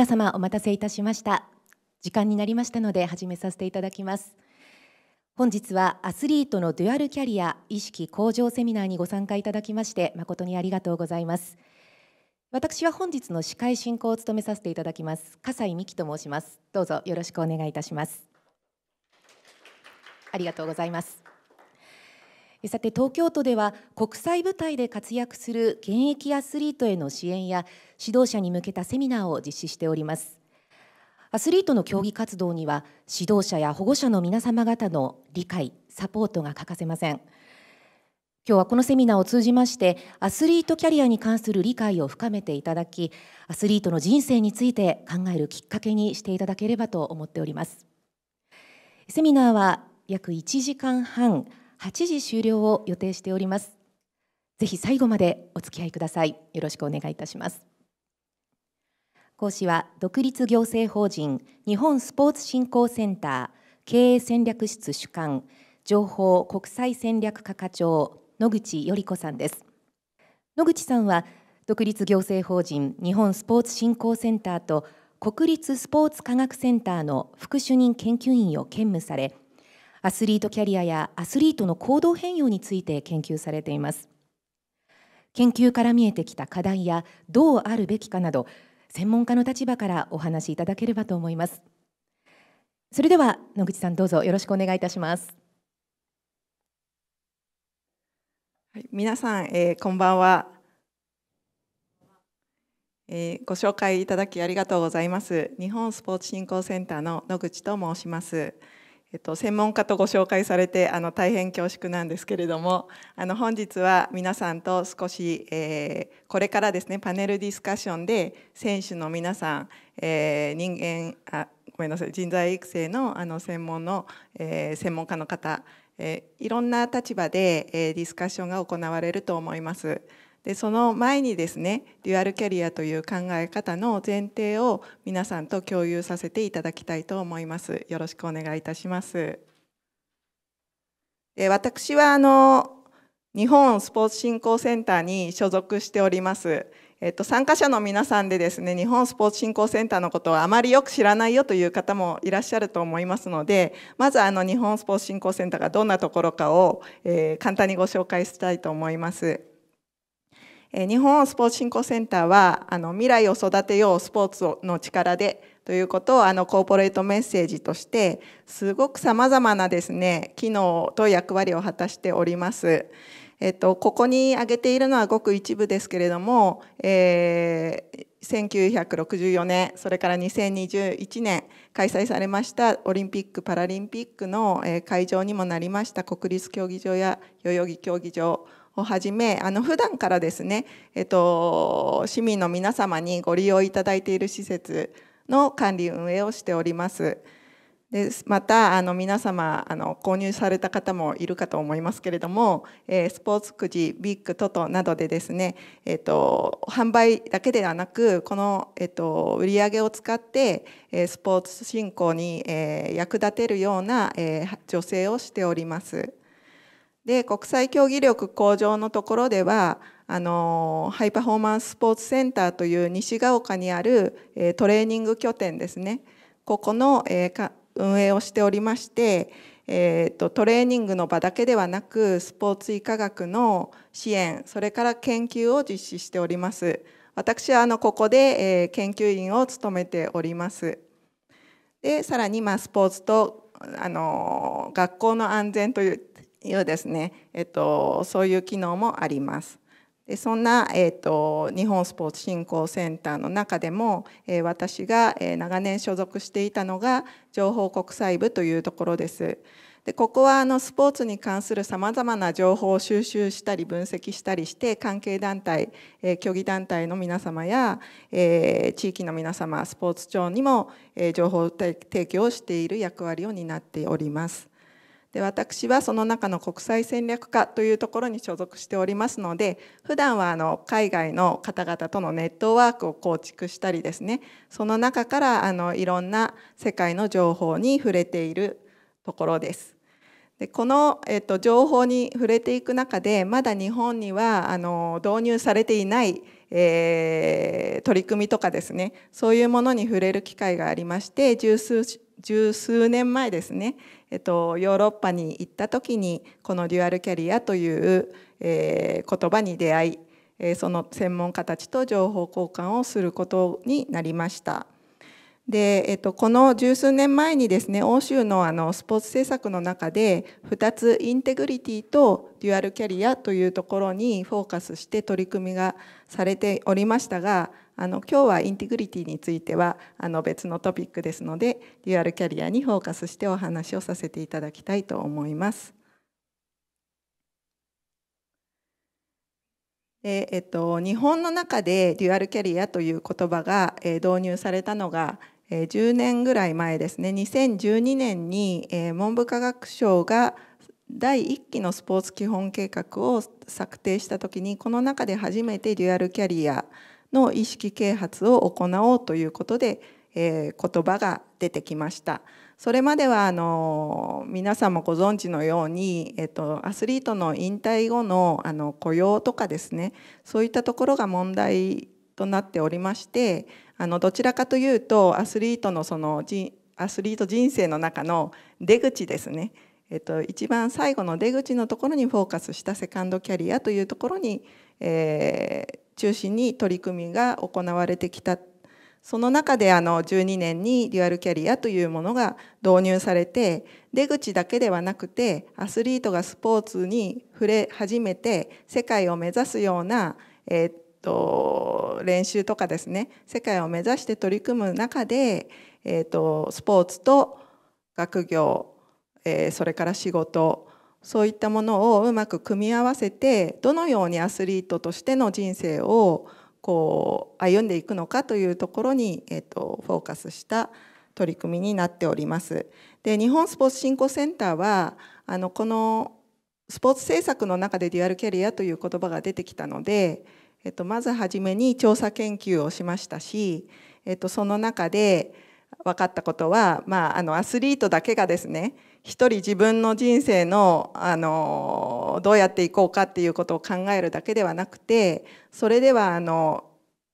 皆様お待たせいたしました時間になりましたので始めさせていただきます本日はアスリートのデュアルキャリア意識向上セミナーにご参加いただきまして誠にありがとうございます私は本日の司会進行を務めさせていただきます笠井美希と申しますどうぞよろしくお願いいたしますありがとうございますさて東京都では国際舞台で活躍する現役アスリートへの支援や指導者に向けたセミナーを実施しておりますアスリートの競技活動には指導者や保護者の皆様方の理解サポートが欠かせません今日はこのセミナーを通じましてアスリートキャリアに関する理解を深めていただきアスリートの人生について考えるきっかけにしていただければと思っておりますセミナーは約1時間半8時終了を予定しております。ぜひ最後までお付き合いください。よろしくお願いいたします。講師は独立行政法人日本スポーツ振興センター経営戦略室主幹情報国際戦略課課長野口より子さんです野口さんは独立行政法人日本スポーツ振興センターと国立スポーツ科学センターの副主任研究員を兼務されアスリートキャリアやアスリートの行動変容について研究されています研究から見えてきた課題やどうあるべきかなど専門家の立場からお話しいただければと思いますそれでは野口さんどうぞよろしくお願いいたしますはい、皆さん、えー、こんばんは、えー、ご紹介いただきありがとうございます日本スポーツ振興センターの野口と申しますえっと、専門家とご紹介されてあの大変恐縮なんですけれどもあの本日は皆さんと少し、えー、これからですねパネルディスカッションで選手の皆さん、えー、人間あごめんなさい人材育成のあの専門の、えー、専門家の方、えいろんな立場で、えディスカッションが行われると思います。でその前にですねデュアルキャリアという考え方の前提を皆さんと共有させていただきたいと思いますよろしくお願いいたしますで私はあの日本スポーツ振興センターに所属しておりますえっと、参加者の皆さんでですね日本スポーツ振興センターのことをあまりよく知らないよという方もいらっしゃると思いますのでまずあの日本スポーツ振興センターがどんなところかを、えー、簡単にご紹介したいと思います。日本スポーツ振興センターはあの未来を育てようスポーツの力でということをあのコーポレートメッセージとしてすごくさまざまなですね機能と役割を果たしております。えっと、ここに挙げているのはごく一部ですけれども、えー、1964年それから2021年開催されましたオリンピック・パラリンピックの会場にもなりました国立競技場や代々木競技場をはじめあの普段からですね、えっと、市民の皆様にご利用いただいている施設の管理運営をしております。でまたあの皆様あの購入された方もいるかと思いますけれども、えー、スポーツくじビッグトトなどでですね、えっと、販売だけではなくこの、えっと、と売り上げを使って、えー、スポーツ振興に、えー、役立てるような、えー、助成をしております。で国際競技力向上のところではあのハイパフォーマンススポーツセンターという西が丘にある、えトレーニング拠点ですねここの、えか運営をしておりまして、えーと、とトレーニングの場だけではなくスポーツ医科学の支援それから研究を実施しております。私はあのここで、えー、研究員を務めております。でさらに、まあ、スポーツとあの学校の安全といういうですね、えっと、そういう機能もあります。でそんな、えーと、日本スポーツ振興センターの中でも、えー、私が、えー、長年所属していたのが情報国際部というところです。でここはあのスポーツに関するさまざまな情報を収集したり分析したりして関係団体、えー、競技団体の皆様や、えー、地域の皆様スポーツ庁にも、えー、情報提供をしている役割を担っております。で私はその中の国際戦略課というところに所属しておりますので普段はあの海外の方々とのネットワークを構築したりですねその中からあのいろんな世界の情報に触れているところです。でこの、えっと、情報に触れていく中でまだ日本にはあの導入されていないえー、取り組みとかですねそういうものに触れる機会がありまして十数十数年前ですね、えっと、ヨーロッパに行った時にこのデュアルキャリアという、えー、言葉に出会い、えその専門家たちと情報交換をすることになりました。で、えっと、この十数年前にですね欧州のあのスポーツ政策の中で2つインテグリティとデュアルキャリアというところにフォーカスして取り組みがされておりましたがあの今日はインテグリティについてはあの別のトピックですのでデュアルキャリアにフォーカスしてお話をさせていただきたいと思います。えっと、日本の中でデュアルキャリアという言葉が、え導入されたのが、え10年ぐらい前ですね2012年に、え文部科学省が第1期のスポーツ基本計画を策定した時にこの中で初めてデュアルキャリアの意識啓発を行おうということで、えー、言葉が出てきました。それまではあの皆さんもご存知のように、えっと、アスリートの引退後のあの雇用とかですねそういったところが問題となっておりましてあのどちらかというとアスリートのそのアスリート人生の中の出口ですね、えっと、一番最後の出口のところにフォーカスしたセカンドキャリアというところに、えー、中心に取り組みが行われてきたその中であの12年にデュアルキャリアというものが導入されて出口だけではなくてアスリートがスポーツに触れ始めて世界を目指すような、えっと練習とかですね世界を目指して取り組む中で、えっとスポーツと学業、えそれから仕事そういったものをうまく組み合わせてどのようにアスリートとしての人生をこう歩んでいくのかというところに、えー、とフォーカスした取り組みになっております。で日本スポーツ振興センターはあのこのスポーツ政策の中でデュアルキャリアという言葉が出てきたので、えっと、まず初めに調査研究をしましたし、えっと、その中で分かったことは、まあ、あのアスリートだけがですね一人自分の人生のあのどうやっていこうかっていうことを考えるだけではなくてそれではあの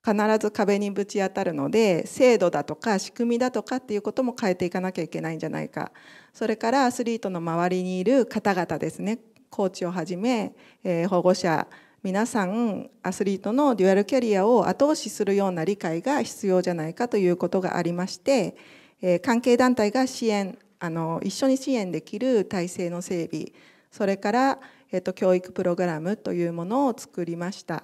必ず壁にぶち当たるので制度だとか仕組みだとかっていうことも変えていかなきゃいけないんじゃないかそれからアスリートの周りにいる方々ですねコーチをはじめ、え保護者皆さんアスリートのデュアルキャリアを後押しするような理解が必要じゃないかということがありまして、え関係団体が支援あの一緒に支援できる体制の整備それから、えっと、教育プログラムというものを作りました。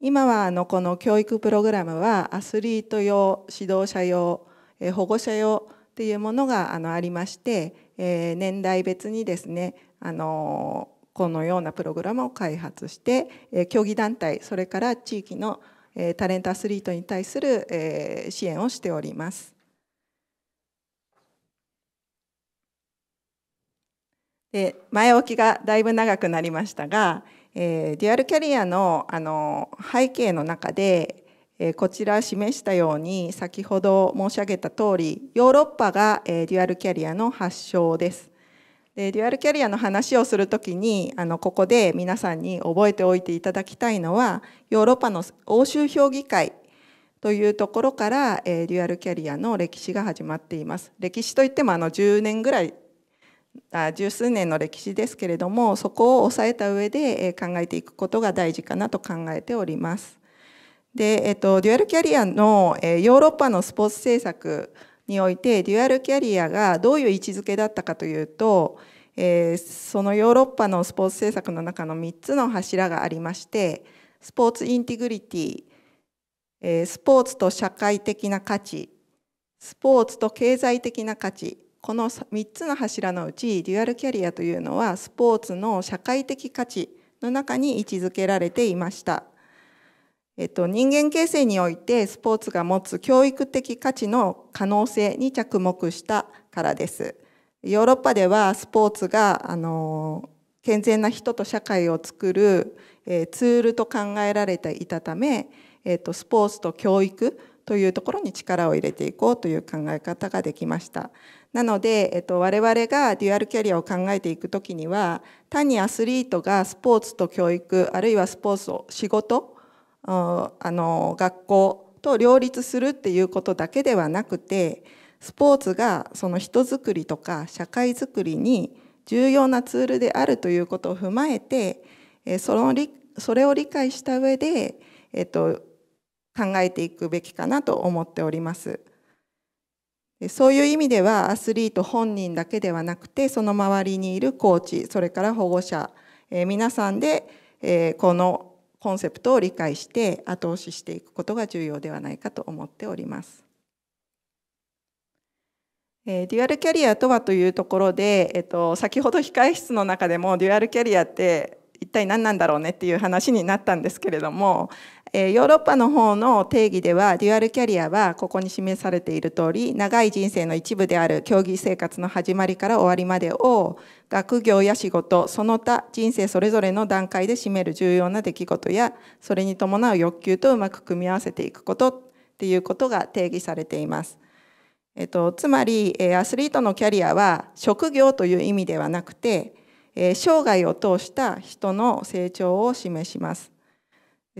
今はあのこの教育プログラムはアスリート用指導者用保護者用っていうものがあのありまして、え年代別にですねあのこのようなプログラムを開発して、え競技団体それから地域の、えタレントアスリートに対する、え支援をしております。で前置きがだいぶ長くなりましたが、えー、デュアルキャリアのあの背景の中で、えー、こちら示したように先ほど申し上げた通りヨーロッパが、えー、デュアルキャリアの発祥です。でデュアルキャリアの話をするときにあのここで皆さんに覚えておいていただきたいのはヨーロッパの欧州評議会というところから、えー、デュアルキャリアの歴史が始まっています。歴史といってもあの10年ぐらいあ十数年の歴史ですけれどもそこを抑えた上で考えていくことが大事かなと考えております。で、えっと、デュアルキャリアの、えヨーロッパのスポーツ政策においてデュアルキャリアがどういう位置づけだったかというと、えー、そのヨーロッパのスポーツ政策の中の3つの柱がありましてスポーツインテグリティ、えスポーツと社会的な価値スポーツと経済的な価値この3つの柱のうちデュアルキャリアというのはスポーツの社会的価値の中に位置づけられていました。えっと、人間形成においてスポーツが持つ教育的価値の可能性に着目したからです。ヨーロッパではスポーツがあの健全な人と社会を作る、えツールと考えられていたため、えと、スポーツと教育というところに力を入れていこうという考え方ができました。なので、えっと、我々がデュアルキャリアを考えていくときには単にアスリートがスポーツと教育あるいはスポーツを仕事あの学校と両立するっていうことだけではなくてスポーツがその人づくりとか社会づくりに重要なツールであるということを踏まえてそのそれを理解した上で、えっと、考えていくべきかなと思っております。そういう意味ではアスリート本人だけではなくてその周りにいるコーチそれから保護者、え皆さんで、えこのコンセプトを理解して後押ししていくことが重要ではないかと思っております。えデュアルキャリアとはというところで、えっと、先ほど控え室の中でもデュアルキャリアって一体何なんだろうねっていう話になったんですけれども、ヨーロッパの方の定義ではデュアルキャリアはここに示されている通り長い人生の一部である競技生活の始まりから終わりまでを学業や仕事その他人生それぞれの段階で占める重要な出来事やそれに伴う欲求とうまく組み合わせていくことっていうことが定義されています。えっと、つまりアスリートのキャリアは職業という意味ではなくて生涯を通した人の成長を示します。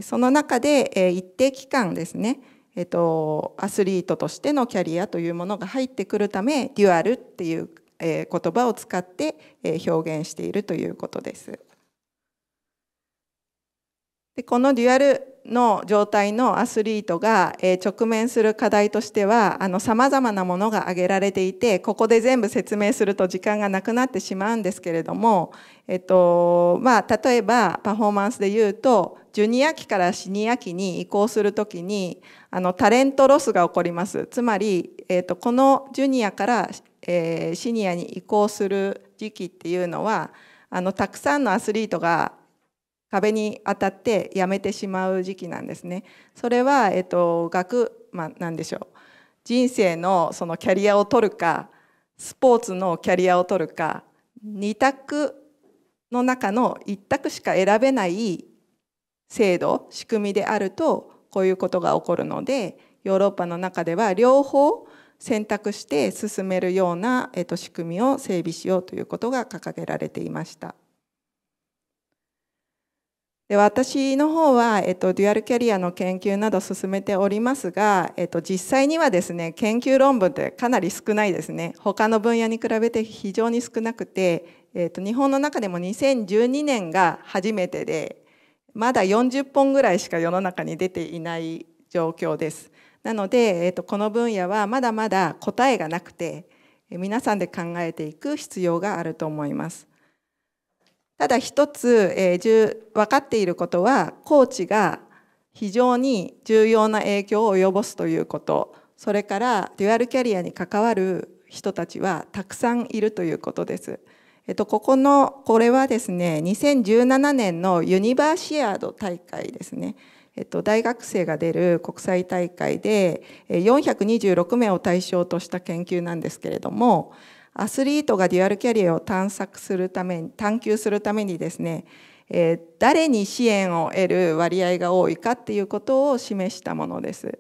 その中で、え一定期間ですね、えっと、アスリートとしてのキャリアというものが入ってくるためデュアルっていう、え言葉を使って、え表現しているということです。でこのデュアルの状態のアスリートが直面する課題としてはさまざまなものが挙げられていてここで全部説明すると時間がなくなってしまうんですけれども、えっとまあ、例えばパフォーマンスで言うとジュニア期からシニア期に移行するときにあのタレントロスが起こります。つまり、えーと、このジュニアから、えー、シニアに移行する時期っていうのはあのたくさんのアスリートが壁に当たって辞めてしまう時期なんですね。それは、えーと、学、まあ、んでしょう人生のそのキャリアを取るかスポーツのキャリアを取るか2択の中の1択しか選べない制度仕組みであるとこういうことが起こるのでヨーロッパの中では両方選択して進めるような、えっと、仕組みを整備しようということが掲げられていました。で私の方は、えっと、デュアルキャリアの研究など進めておりますが、えっと、実際にはですね研究論文ってかなり少ないですね他の分野に比べて非常に少なくて、えっと、日本の中でも2012年が初めてでまだ40本ぐらいしか世の中に出ていない状況です。なので、えっとこの分野はまだまだ答えがなくて皆さんで考えていく必要があると思います。ただ一つ、えー、分かっていることはコーチが非常に重要な影響を及ぼすということそれからデュアルキャリアに関わる人たちはたくさんいるということです。えっと、ここの、これはですね、2017年のユニバーシアード大会ですね。えっと、大学生が出る国際大会で、426名を対象とした研究なんですけれども、アスリートがデュアルキャリアを探索するために、探求するためにですね、え誰に支援を得る割合が多いかっていうことを示したものです。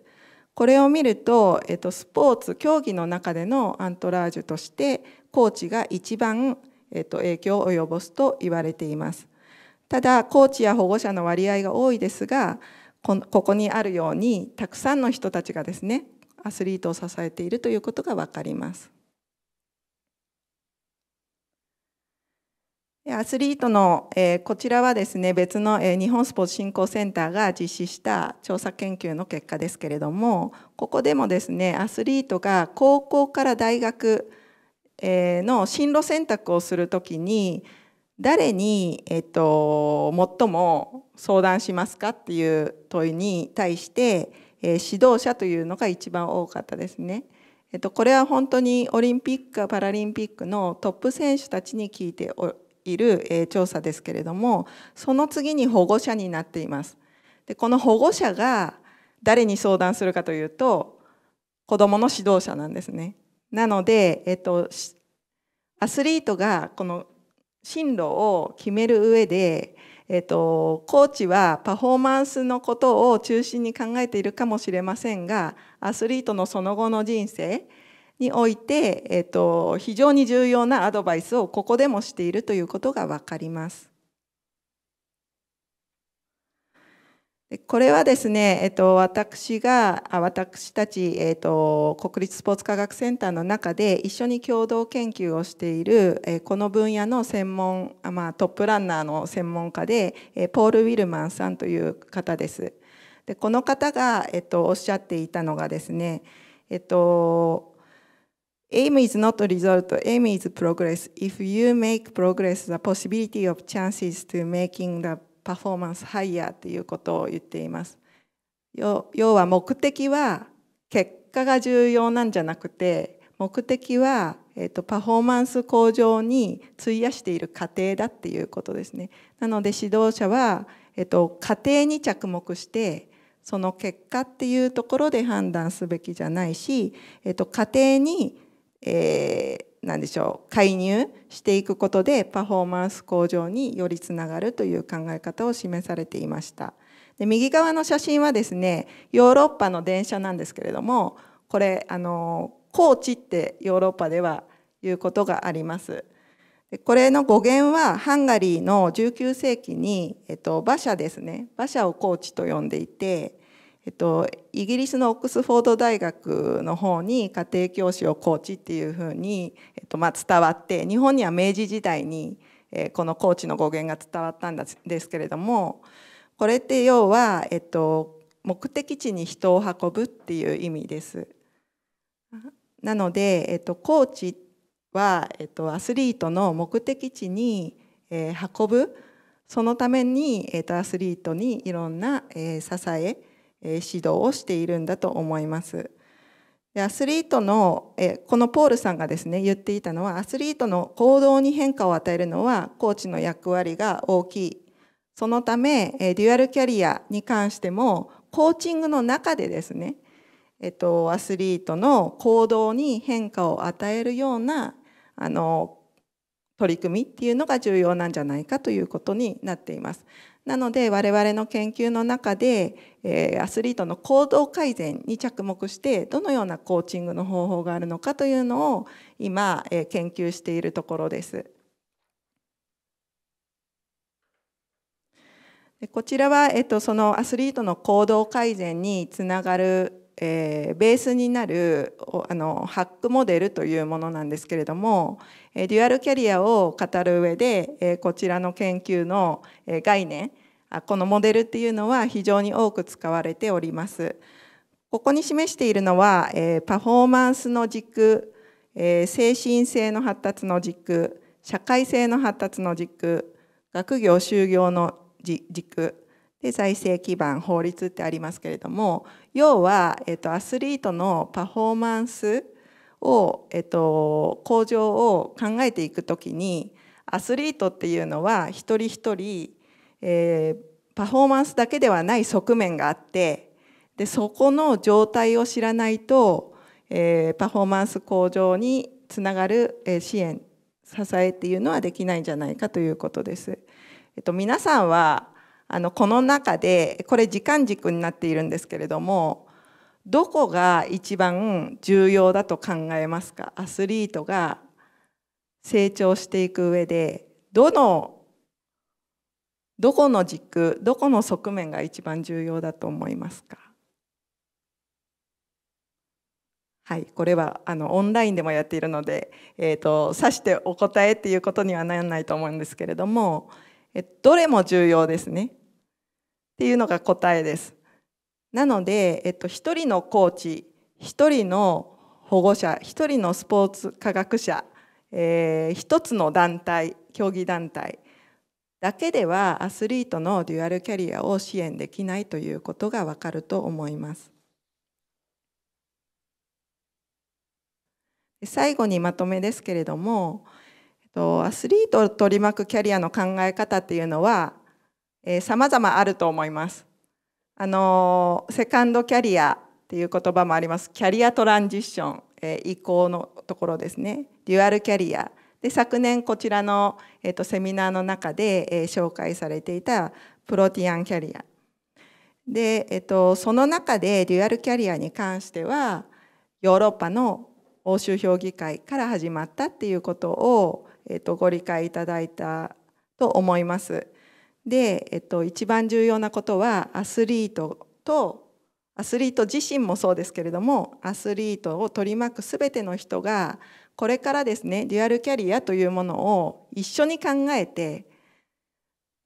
これを見ると、えっと、スポーツ競技の中でのアントラージュとしてコーチが一番えっと、影響を及ぼすと言われています。ただ、コーチや保護者の割合が多いですが、ここにあるように、たくさんの人たちがですね、アスリートを支えているということが分かります。アスリートの、えこちらはですね別の、え日本スポーツ振興センターが実施した調査研究の結果ですけれどもここでもですねアスリートが高校から大学の進路選択をするときに誰に、えっと、最も相談しますかっていう問いに対して、えー、指導者というのが一番多かったですね。えっと、これは本当にオリンピックかパラリンピックのトップ選手たちに聞いている、えー、調査ですけれどもその次に保護者になっています。でこの保護者が誰に相談するかというと子どもの指導者なんですね。なので、えっと、アスリートがこの進路を決める上で、えっと、コーチはパフォーマンスのことを中心に考えているかもしれませんがアスリートのその後の人生において、えっと、非常に重要なアドバイスをここでもしているということが分かります。これはですね、えっと、私が、私たち、えっと、国立スポーツ科学センターの中で一緒に共同研究をしている、えこの分野の専門、まあ、トップランナーの専門家で、えポール・ウィルマンさんという方です。でこの方が、えっと、おっしゃっていたのがですね、えっと、Aim is not a result, aim is progress. If you make progress, the possibility of chances to making the パフォーマンスハイヤーっていうことを言っています要は目的は結果が重要なんじゃなくて目的は、えーと、パフォーマンス向上に費やしている過程だっていうことですねなので指導者は、えーと、過程に着目してその結果っていうところで判断すべきじゃないし、えーと、と過程に、えー、なんでしょう介入していくことでパフォーマンス向上によりつながるという考え方を示されていましたで右側の写真はですねヨーロッパの電車なんですけれどもこれあのコーチってヨーロッパではいうことがありますでこれの語源はハンガリーの19世紀に、えっと、馬車ですね馬車をコーチと呼んでいてえっと、イギリスのオックスフォード大学の方に家庭教師をコーチっていうふうに、えっとまあ、伝わって日本には明治時代に、えー、このコーチの語源が伝わったんですけれどもこれって要は、えっと、目的地に人を運ぶっていう意味です。なので、えっと、コーチは、えっと、アスリートの目的地に、えー、運ぶそのために、えっと、アスリートにいろんな、えー、支え指導をしているんだと思います。アスリートのこのポールさんがですね言っていたのはアスリートの行動に変化を与えるのはコーチの役割が大きいそのためデュアルキャリアに関してもコーチングの中でですね、えっと、アスリートの行動に変化を与えるようなあの取り組みっていうのが重要なんじゃないかということになっています。なので我々の研究の中で、えアスリートの行動改善に着目してどのようなコーチングの方法があるのかというのを今、え研究しているところです。こちらは、えっと、そのアスリートの行動改善につながるえー、ベースになるあのハックモデルというものなんですけれども、デュアルキャリアを語る上でこちらの研究の概念このモデルっていうのは非常に多く使われております。ここに示しているのはパフォーマンスの軸精神性の発達の軸社会性の発達の軸学業就業の軸で財政基盤法律ってありますけれども要は、えっと、アスリートのパフォーマンスを、えっと、向上を考えていくときにアスリートっていうのは一人一人、えー、パフォーマンスだけではない側面があってでそこの状態を知らないと、えー、パフォーマンス向上につながる支援支えっていうのはできないんじゃないかということです。えっと、皆さんはあのこの中でこれ時間軸になっているんですけれどもどこが一番重要だと考えますかアスリートが成長していく上でどのどこの軸どこの側面が一番重要だと思いますかはいこれはあのオンラインでもやっているので、えーと、と指してお答えっていうことにはならないと思うんですけれどもどれも重要ですねっていうのが答えです。なので、えっと、1人のコーチ1人の保護者1人のスポーツ科学者、えー、1つの団体競技団体だけではアスリートのデュアルキャリアを支援できないということがわかると思います。最後にまとめですけれどもアスリートを取り巻くキャリアの考え方っていうのはさまざまあると思います。あのセカンドキャリアっていう言葉もありますキャリアトランジション、え移行のところですねデュアルキャリアで昨年こちらの、えー、とセミナーの中で、え紹介されていたプロティアンキャリアで、えっとその中でデュアルキャリアに関してはヨーロッパの欧州評議会から始まったっていうことを、えっとご理解いただいたと思います。で、えっと、一番重要なことはアスリートとアスリート自身もそうですけれどもアスリートを取り巻く全ての人がこれからですねデュアルキャリアというものを一緒に考えて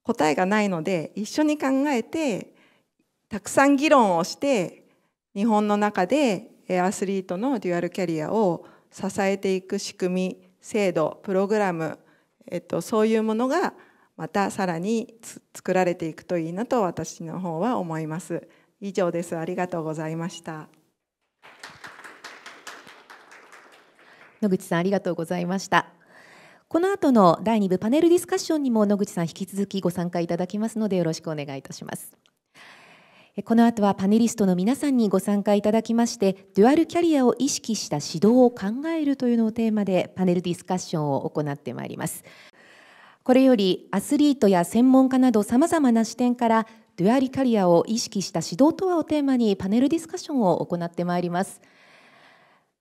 答えがないので一緒に考えてたくさん議論をして日本の中でアスリートのデュアルキャリアを支えていく仕組み制度プログラム、えっと、そういうものがまたさらに作られていくといいなと私の方は思います以上ですありがとうございました野口さんありがとうございましたこの後の第二部パネルディスカッションにも野口さん引き続きご参加いただきますのでよろしくお願いいたしますこの後はパネリストの皆さんにご参加いただきましてデュアルキャリアを意識した指導を考えるというのをテーマでパネルディスカッションを行ってまいりますこれよりアスリートや専門家などさまざまな視点からデュアリキャリアを意識した指導とはをテーマにパネルディスカッションを行ってまいります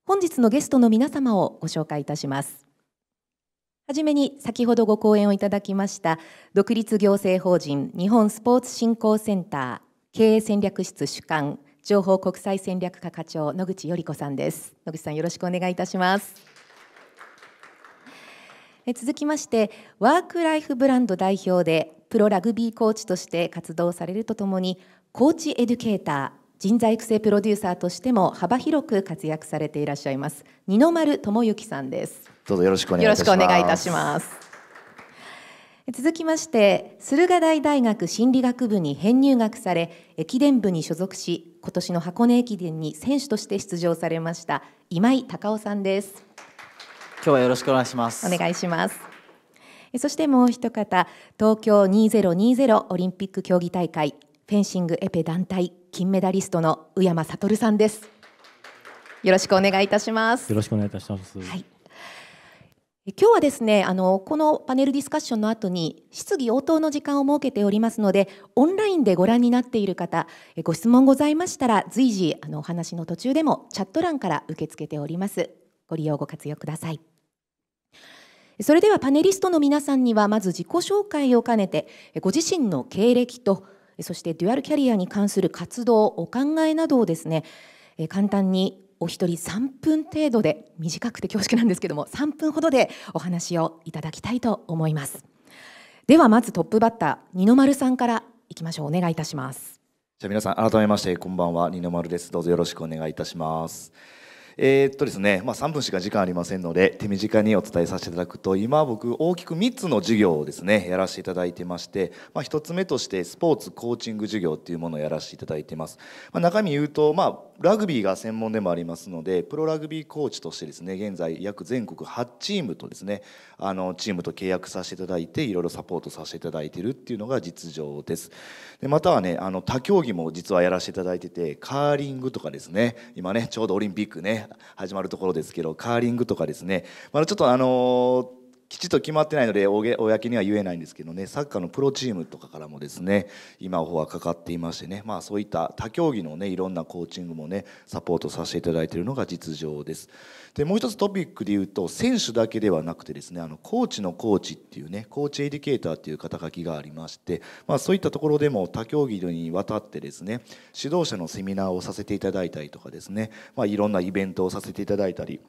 本日のゲストの皆様をご紹介いたしますはじめに先ほどご講演をいただきました独立行政法人日本スポーツ振興センター経営戦略室主幹情報国際戦略課課長野口より子さんです野口さんよろしくお願いいたします続きましてワークライフブランド代表でプロラグビーコーチとして活動されるとともにコーチエデュケーター人材育成プロデューサーとしても幅広く活躍されていらっしゃいます二の丸智之さんですどうぞよろしくお願いいたします続きまして駿河台大学心理学部に編入学され駅伝部に所属し今年の箱根駅伝に選手として出場されました今井隆夫さんです今日はよろしくお願いしますお願いしますそしてもう一方東京2020オリンピック競技大会フェンシングエペ団体金メダリストの宇山悟さんですよろしくお願いいたしますよろしくお願いいたします、はい今日はですねあのこのパネルディスカッションの後に質疑応答の時間を設けておりますのでオンラインでご覧になっている方ご質問ございましたら随時あのお話の途中でもチャット欄から受け付けておりますご利用ご活用くださいそれではパネリストの皆さんにはまず自己紹介を兼ねてご自身の経歴とそしてデュアルキャリアに関する活動お考えなどをですね簡単にお一人3分程度で短くて恐縮なんですけども3分ほどでお話をいただきたいと思いますではまずトップバッター二の丸さんからいきましょうお願いいたしますじゃあ皆さん改めましてこんばんは二の丸ですどうぞよろしくお願いいたしますえー、っとですね、まあ、3分しか時間ありませんので手短にお伝えさせていただくと今僕大きく3つの授業をですねやらせていただいてまして、まあ、1つ目としてスポーツコーチング授業っていうものをやらせていただいてます、まあ、中身言うと、まあ、ラグビーが専門でもありますのでプロラグビーコーチとしてですね現在約全国8チームとですねあのチームと契約させていただいていろいろサポートさせていただいているっていうのが実情ですでまたはねあの他競技も実はやらせていただいててカーリングとかですね今ねちょうどオリンピックね始まるところですけどカーリングとかですねまだちょっとあのきちっと決まってないので公には言えないんですけどねサッカーのプロチームとかからもですね今オファーかかっていましてね、まあ、そういった他競技のねいろんなコーチングもねサポートさせていただいているのが実情です。でもう一つトピックで言うと選手だけではなくてですねあのコーチのコーチっていうねコーチエディケーターっていう肩書きがありまして、まあ、そういったところでも他競技にわたってですね指導者のセミナーをさせていただいたりとかですね、まあ、いろんなイベントをさせていただいたり。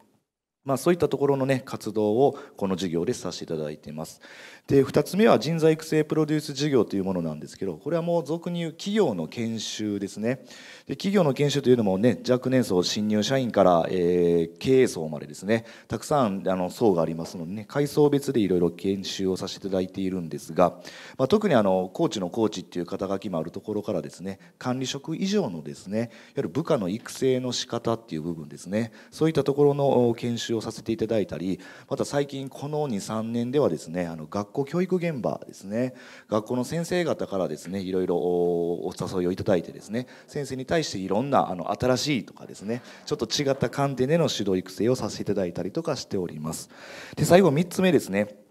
まあ、そういったところの、ね、活動をこの授業でさせていただいています。で2つ目は人材育成プロデュース事業というものなんですけどこれはもう俗に言う企業の研修ですね。で企業の研修というのも、ね、若年層新入社員から、えー、経営層までですねたくさんあの層がありますのでね階層別でいろいろ研修をさせていただいているんですが、まあ、特にあのコーチのコーチっていう肩書きもあるところからですね管理職以上のですねいわゆる部下の育成の仕方っていう部分ですねそういったところの研修をさせていただいたりまた最近この23年ではですねあの学校教育現場ですね学校の先生方からですねいろいろお誘いをいただいてですね先生に対対していろんなあの新しいとかですねちょっと違った観点での指導育成をさせていただいたりとかしておりますで最後3つ目ですね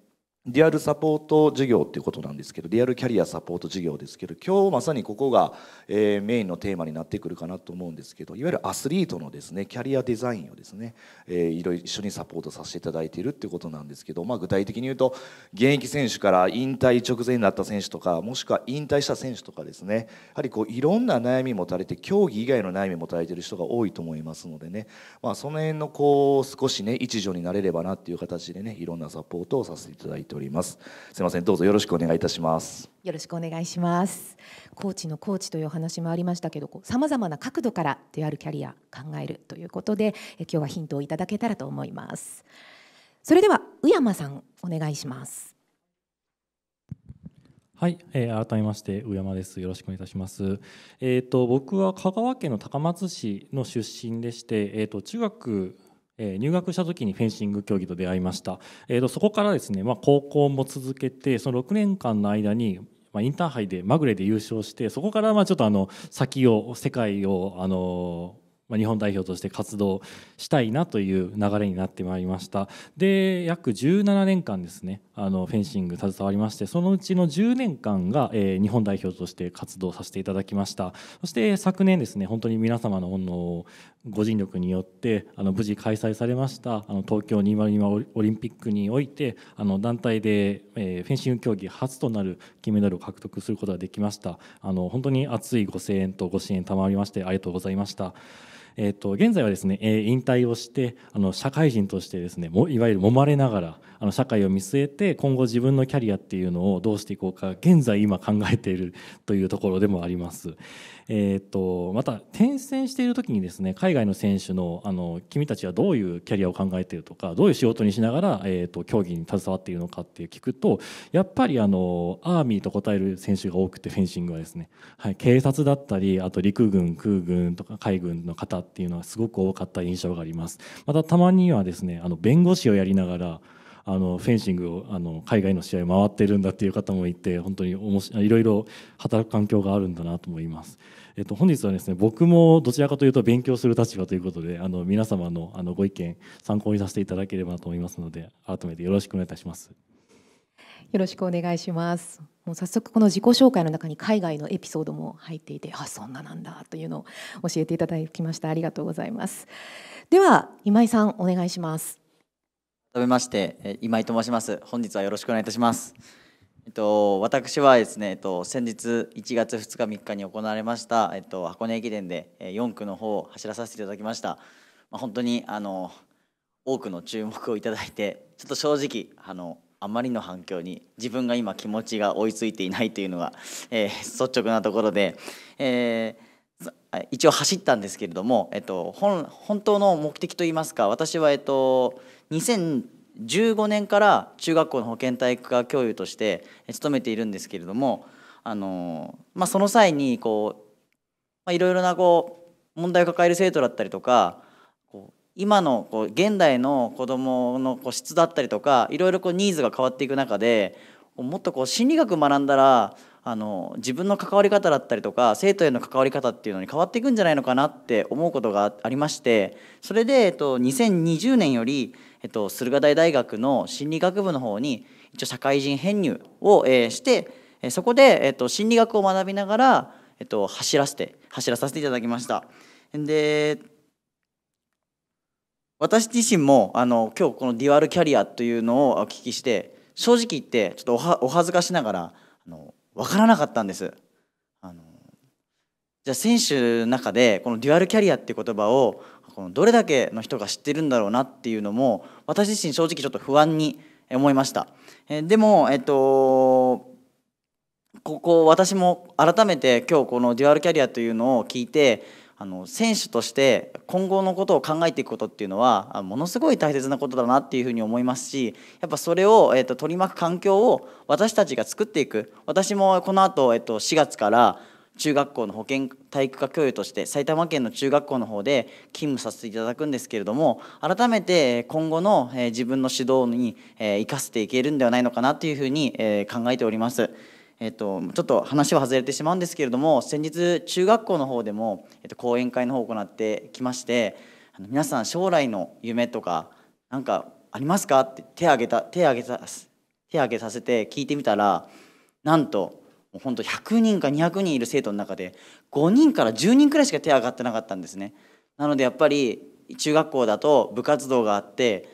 リアルサポート事業っていうことなんですけどリアルキャリアサポート事業ですけど今日まさにここが、えー、メインのテーマになってくるかなと思うんですけどいわゆるアスリートのですねキャリアデザインをですね、えー、いろいろ一緒にサポートさせていただいているっていうことなんですけど、まあ、具体的に言うと現役選手から引退直前になった選手とかもしくは引退した選手とかですねやはりこういろんな悩み持たれて競技以外の悩み持たれてる人が多いと思いますのでね、まあ、その辺のこう少しね一助になれればなっていう形でねいろんなサポートをさせていただいてておりますすいませんどうぞよろしくお願いいたしますよろしくお願いしますコーチのコーチというお話もありましたけどさまざまな角度からであるキャリア考えるということで今日はヒントをいただけたらと思いますそれでは宇山さんお願いしますはい、えー、改めまして宇山です。よろしくお願いいたします。えっ、ー、と僕は香川県の高松市の出身でして、えっ、ー、と中学え入学した時にフェンシング競技と出会いました、えーと、そこからですね、まあ、高校も続けてその6年間の間にまあ、インターハイでまぐれで優勝してそこからまあちょっとあの先を世界をあのまあ、日本代表として活動したいなという流れになってまいりましたで約17年間ですねあのフェンシング携わりましてそのうちの10年間が、えー、日本代表として活動させていただきましたそして昨年ですね本当に皆様ののご尽力によってあの無事開催されましたあの東京2020オリンピックにおいてあの団体で、えー、フェンシング競技初となる金メダルを獲得することができましたあの本当に熱いご声援とご支援賜りましてありがとうございました。えっと、と現在はですね、えー、引退をしてあの社会人としてですねもいわゆる揉まれながらあの社会を見据えて今後自分のキャリアっていうのをどうしていこうか現在今考えているというところでもあります。えーと、とまた転戦している時にですね海外の選手のあの君たちはどういうキャリアを考えているとかどういう仕事にしながら、えーと、と競技に携わっているのかって聞くとやっぱりあのアーミーと答える選手が多くてフェンシングはですね、はい、警察だったりあと陸軍空軍とか海軍の方っていうのはすごく多かった印象があります。またたまにはですねあの弁護士をやりながらあのフェンシングをあの海外の試合回ってるんだっていう方もいて本当におもしいろいろ働く環境があるんだなと思います。えっと、本日はですね僕もどちらかというと勉強する立場ということであの皆様のあのご意見参考にさせていただければと思いますので改めてよろしくお願いいたします。よろしくお願いします。もう早速この自己紹介の中に海外のエピソードも入っていて、あ、そんななんだというのを教えていただきました。ありがとうございます。では今井さんお願いします。改めまして、今井と申します。本日はよろしくお願いいたします。えっと、私はですね、えっと、先日1月2日3日に行われました、えっと、箱根駅伝で4区の方を走らさせていただきました。まあ、本当にあの多くの注目をいただいて、ちょっと正直あのあまりの反響に自分が今気持ちが追いついていないというのが、えー、率直なところで、えー一応走ったんですけれども、えっと、本当の目的といいますか私は、えっと2015年から中学校の保健体育科教諭として勤めているんですけれどもあの、まあ、その際にこう、まあ、いろいろなこう問題を抱える生徒だったりとか今のこう現代の子どものこう質だったりとかいろいろこうニーズが変わっていく中でもっとこう心理学学んだらあの自分の関わり方だったりとか生徒への関わり方っていうのに変わっていくんじゃないのかなって思うことがありましてそれで、えっと、2020年よりえっと、駿河台大学の心理学部の方に一応社会人編入を、してそこで、えっと、心理学を学びながら、えっと、走らせて走らさせていただきましたで私自身もあの今日このデュアルキャリアというのをお聞きして正直言ってちょっとお恥ずかしながらあの分からなかったんですあのじゃあ選手の中でこのデュアルキャリアっていう言葉をこのどれだけの人が知ってるんだろうなっていうのも私自身正直ちょっと不安に思いました。えでも、えっと、ここ私も改めて今日このデュアルキャリアというのを聞いてあの選手として今後のことを考えていくことっていうのはものすごい大切なことだなっていうふうに思いますしやっぱそれを、えー、と取り巻く環境を私たちが作っていく私もこのあえー、と4月から中学校の保健体育科教諭として埼玉県の中学校の方で勤務させていただくんですけれども改めて今後の自分の指導に生かせていけるんではないのかなというふうに考えております。えっと、ちょっと話は外れてしまうんですけれども先日中学校の方でも、えっと、講演会の方を行ってきましてあの皆さん将来の夢とか何かありますかって手挙げた手挙げた手挙げさせて聞いてみたらなんともうほんと100人か200人いる生徒の中で5人から10人くらいしか手上がってなかったんですねなのでやっぱり中学校だと部活動があって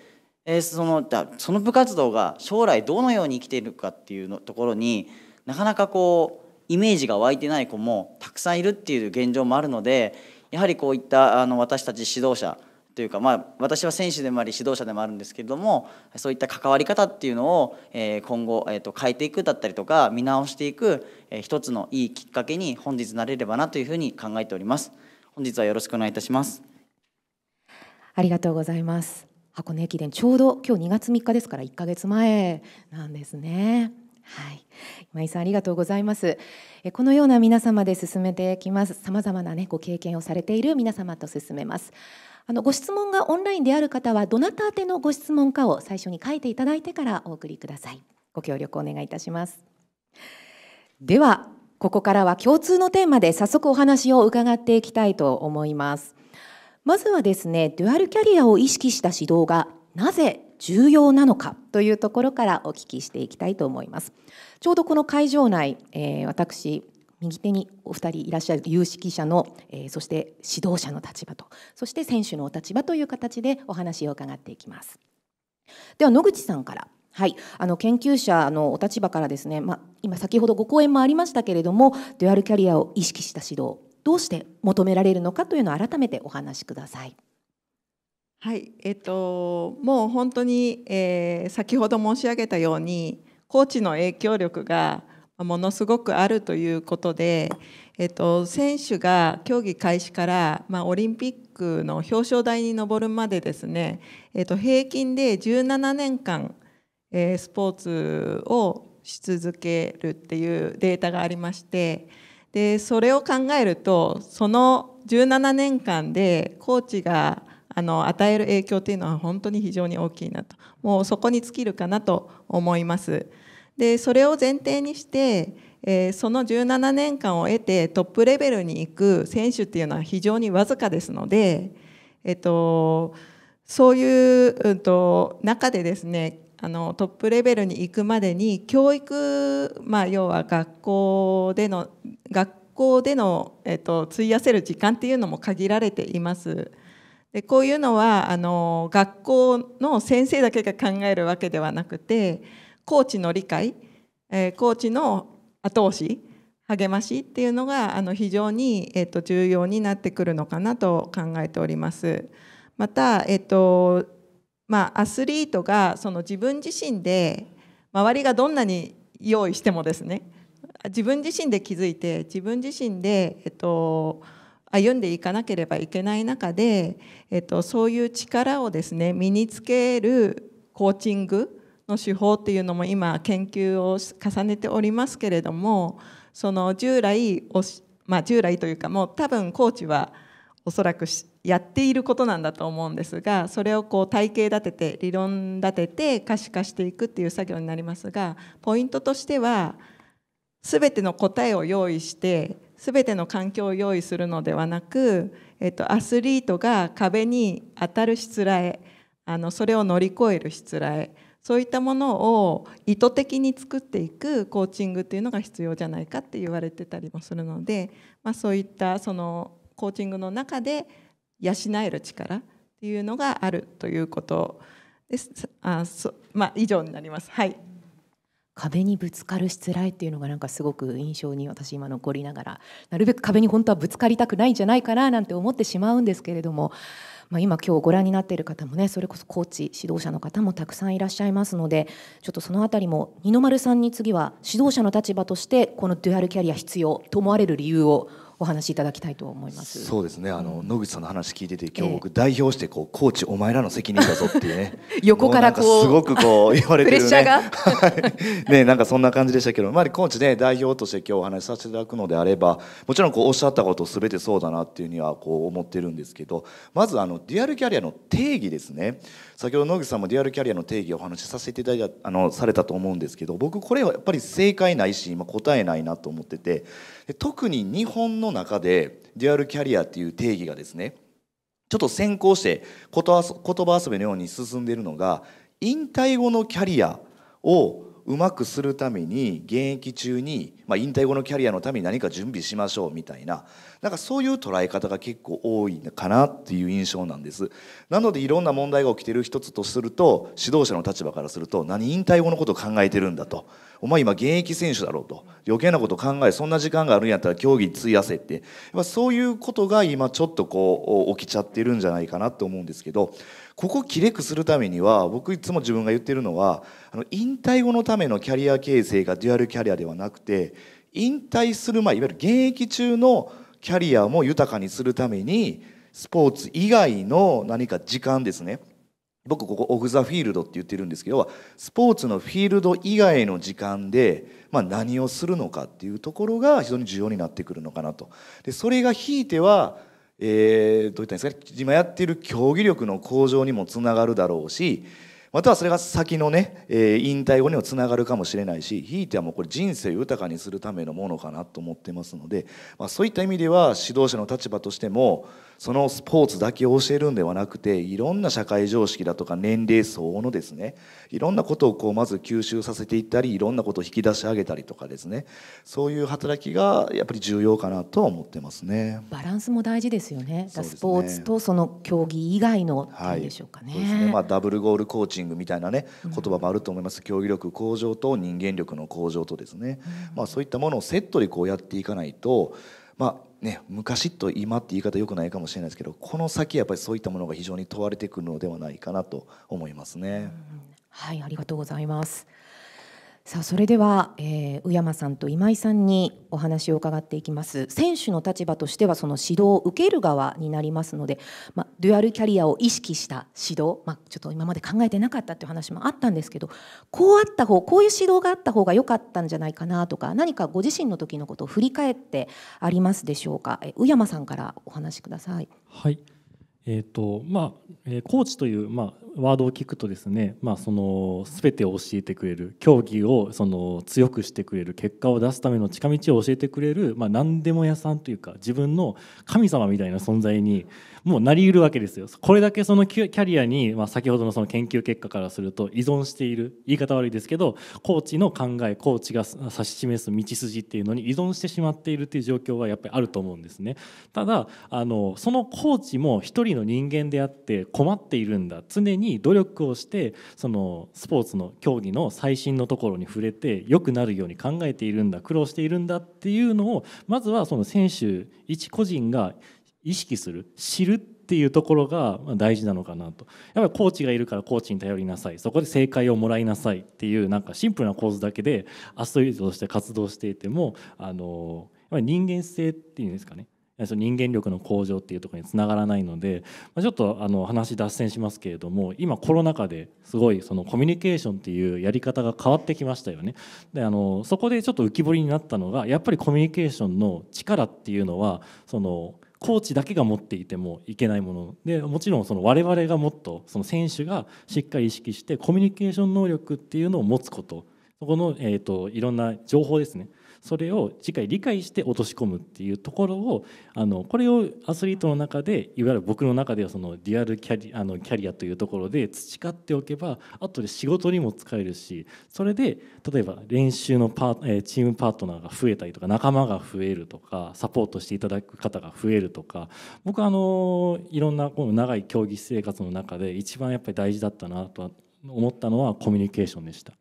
えそのその部活動が将来どのように生きているかっていうのところになかなかこうイメージが湧いてない子もたくさんいるっていう現状もあるのでやはりこういったあの私たち指導者というか、まあ、私は選手でもあり指導者でもあるんですけれどもそういった関わり方っていうのを、え今後、えー、と変えていくだったりとか見直していく、え一つのいいきっかけに本日なれればなというふうに考えております本日はよろしくお願いいたしますありがとうございます箱根駅伝ちょうど今日2月3日ですから1ヶ月前なんですねはい、今井さんありがとうございます。このような皆様で進めていきます。様々なねご経験をされている皆様と進めます。あのご質問がオンラインである方はどなた宛てのご質問かを最初に書いていただいてからお送りくださいご協力お願いいたしますではここからは共通のテーマで早速お話を伺っていきたいと思いますまずはですねデュアルキャリアを意識した指導がなぜ重要なのかというところからお聞きしていきたいと思いますちょうどこの会場内、えー、私右手にお二人いらっしゃる有識者の、えー、そして指導者の立場とそして選手のお立場という形でお話を伺っていきます。では野口さんからはい、あの研究者のお立場からですね、まあ、今先ほどご講演もありましたけれどもデュアルキャリアを意識した指導どうして求められるのかというのを改めてお話しください。はいえっと、もう本当に、えー、先ほど申し上げたようにコーチの影響力がものすごくあるということで、えっと、選手が競技開始から、まあ、オリンピックの表彰台に上るまでですね、えっと、平均で17年間、えー、スポーツをし続けるっていうデータがありましてでそれを考えるとその17年間でコーチがあの与える影響っていうのは本当に非常に大きいなともうそこに尽きるかなと思います。でそれを前提にして、えー、その17年間を経てトップレベルに行く選手っていうのは非常にわずかですので、えっと、そういう、うんと、中でですねあのトップレベルに行くまでに教育、まあ、要は学校での学校での、えっと、費やせる時間っていうのも限られています。でこういうのはあの学校の先生だけが考えるわけではなくてコーチの理解、えー、コーチの後押し励ましっていうのがあの非常に、えー、と重要になってくるのかなと考えております。また、えーとまあ、アスリートがその自分自身で周りがどんなに用意してもですね自分自身で気づいて自分自身で、えっと、歩んでいかなければいけない中で、えっと、そういう力をですね身につけるコーチングの手法っていうのも今研究を重ねておりますけれどもその従来まあ、従来というかもう多分コーチはおそらくやっていることなんだと思うんですがそれをこう体系立てて理論立てて可視化していくっていう作業になりますがポイントとしては全ての答えを用意して全ての環境を用意するのではなく、えっと、アスリートが壁に当たるしつらえあのそれを乗り越えるしつらえそういったものを意図的に作っていくコーチングっていうのが必要じゃないかって言われてたりもするので、まあ、そういったそのコーチングの中で養える力っていうのがあるということです。あそまあ、以上になります、はい壁にぶつかるしつらいっていうのがなんかすごく印象に私今残りながらなるべく壁に本当はぶつかりたくないんじゃないかななんて思ってしまうんですけれどもまあ、今今日ご覧になっている方もねそれこそコーチ指導者の方もたくさんいらっしゃいますのでちょっとその辺りも二の丸さんに次は指導者の立場としてこのデュアルキャリア必要と思われる理由をお話しいただきたいと思いますそうですねあの、うん、野口さんの話聞いてて今日僕代表してこう、えー、コーチお前らの責任だぞっていうね 横からこうすごくこう言われてる、ね、プレッシャーが ねなんかそんな感じでしたけどまりコーチで、ね、代表として今日お話しさせていただくのであればもちろんこうおっしゃったことすべてそうだなっていうにはこう思ってるんですけどまずあのデュアルキャリアの定義ですね先ほど野口さんもデュアルキャリアの定義をお話しさせていただいたあのされたと思うんですけど僕これはやっぱり正解ないし今答えないなと思ってて特に日本の中でデュアルキャリアっていう定義がですねちょっと先行して言葉遊びのように進んでいるのが引退後のキャリアをうまくするために現役中に、まあ、引退後のキャリアのために何か準備しましょうみたいななんかそういう捉え方が結構多いかなっていう印象なんですなのでいろんな問題が起きてる一つとすると指導者の立場からすると何引退後のことを考えてるんだとお前今現役選手だろうと余計なこと考えそんな時間があるんやったら競技に費やせってやっぱそういうことが今ちょっとこう起きちゃってるんじゃないかなと思うんですけどここキレくするためには僕いつも自分が言ってるのはあの引退後のためのキャリア形成がデュアルキャリアではなくて引退する前いわゆる現役中のキャリアも豊かにするためにスポーツ以外の何か時間ですね僕ここオフ・ザ・フィールドって言ってるんですけどスポーツのフィールド以外の時間で、まあ、何をするのかっていうところが非常に重要になってくるのかなと。でそれがひいてはえー、どういったんですかね今やっている競技力の向上にもつながるだろうしまたはそれが先のね、えー、引退後にもつながるかもしれないしひいてはもうこれ人生を豊かにするためのものかなと思ってますので、まあ、そういった意味では指導者の立場としてもそのスポーツだけを教えるんではなくていろんな社会常識だとか年齢層のですねいろんなことをこうまず吸収させていったりいろんなことを引き出し上げたりとかですねそういう働きがやっぱり重要かなとは思ってますね。バランスも大事ですよね。ねスポーツとその競技以外のはいでしょうかね。はい、そうですねまあ、ダブルゴールコーチングみたいなね言葉もあると思います、うん、競技力向上と人間力の向上とですね、うん、まあ、そういったものをセットでこうやっていかないと、まあ、ね、昔と今って言い方よくないかもしれないですけどこの先やっぱりそういったものが非常に問われてくるのではないかなと思いますね。はい、ありがとうございます。さあそれでは、えー、宇山さんと今井さんにお話を伺っていきます選手の立場としてはその指導を受ける側になりますので、まあ、デュアルキャリアを意識した指導、まあ、ちょっと今まで考えてなかったっていう話もあったんですけどこうあった方こういう指導があった方が良かったんじゃないかなとか何かご自身の時のことを振り返ってありますでしょうか、えー、宇山さんからお話しください。はいえーとまあえー、コーチという、まあ、ワードを聞くとですね、まあ、その全てを教えてくれる競技をその強くしてくれる結果を出すための近道を教えてくれる、まあ、何でも屋さんというか自分の神様みたいな存在にもうなりうるわけですよこれだけそのキャリアに、まあ、先ほどのその研究結果からすると依存している言い方悪いですけどコーチの考えコーチが指し示す道筋っていうのに依存してしまっているっていう状況はやっぱりあると思うんですねただあのそのコーチも一人の人間であって困っているんだ常に努力をしてそのスポーツの競技の最新のところに触れて良くなるように考えているんだ苦労しているんだっていうのをまずはその選手一個人が意識する知るっていうところが大事なのかなとやっぱりコーチがいるからコーチに頼りなさいそこで正解をもらいなさいっていうなんかシンプルな構図だけでアストリートとして活動していてもあのやっぱり人間性っていうんですかねその人間力の向上っていうところにつながらないので、まちょっとあの話脱線しますけれども今コロナ禍ですごいそのコミュニケーションっていうやり方が変わってきましたよね。であのそこでちょっと浮き彫りになったのがやっぱりコミュニケーションの力っていうのはそのコーチだけが持っていてもいけないものでもちろんその我々がもっとその選手がしっかり意識してコミュニケーション能力っていうのを持つことそこの、えといろんな情報ですねそれをしっかり理解して落とし込むっていうところをあのこれをアスリートの中でいわゆる僕の中ではそのデュアルキャリあのキャリアというところで培っておけば後で仕事にも使えるしそれで例えば練習のパーチームパートナーが増えたりとか仲間が増えるとかサポートしていただく方が増えるとか僕はあのいろんなこの長い競技生活の中で一番やっぱり大事だったなとは思ったのはコミュニケーションでした。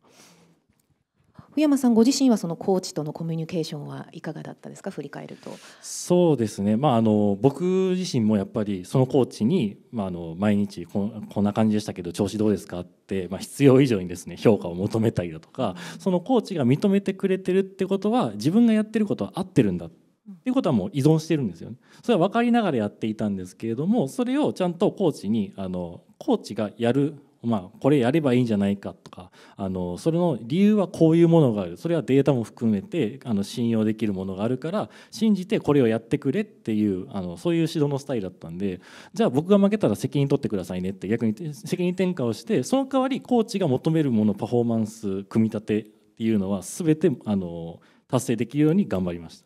福山さんご自身はそのコーチとのコミュニケーションはいかがだったですか振り返るとそうですね、まあ、あの僕自身もやっぱりそのコーチに、まあ、あの毎日ここんな感じでしたけど調子どうですかって、まあ、必要以上にですね評価を求めたりだとかそのコーチが認めてくれてるってことは自分がやってることは合ってるんだっていうことはもう依存してるんですよね。それは分かりながらやっていたんですけれどもそれをちゃんとコーチにあのコーチがやるまあ、これやればいいんじゃないかとかあのそれの理由はこういうものがあるそれはデータも含めてあの信用できるものがあるから信じてこれをやってくれっていうあのそういう指導のスタイルだったんでじゃあ僕が負けたら責任取ってくださいねって逆に責任転嫁をしてその代わりコーチが求めるものパフォーマンス組み立てっていうのは全てあの達成できるように頑張りました。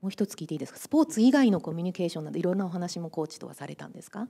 もう一つ聞いていいですかスポーツ以外のコミュニケーションなどいろんなお話もコーチとはされたんですか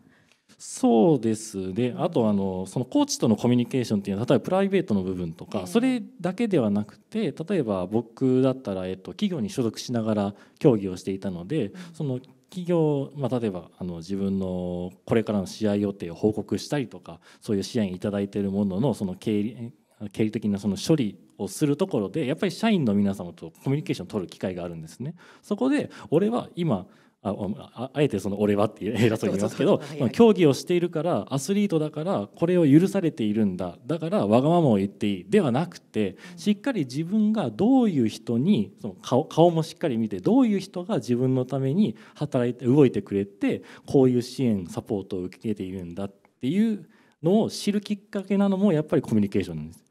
そうですねあとあのそのコーチとのコミュニケーションっていうのは例えばプライベートの部分とか、それだけではなくて例えば僕だったら、えっと、企業に所属しながら競技をしていたのでその企業、まあ、例えばあの自分のこれからの試合予定を報告したりとかそういう支援いただいているもののその経理経理的なその処理をするところでやっぱり社員の皆様とコミュニケーションを取る機会があるんですね。そこで俺は今ああえてその俺はって 偉そうに言いますけど競技をしているからアスリートだからこれを許されているんだだからわがままを言っていいではなくてしっかり自分がどういう人にその顔顔もしっかり見てどういう人が自分のために働いて動いてくれてこういう支援サポートを受けているんだっていうのを知るきっかけなのもやっぱりコミュニケーションなんです。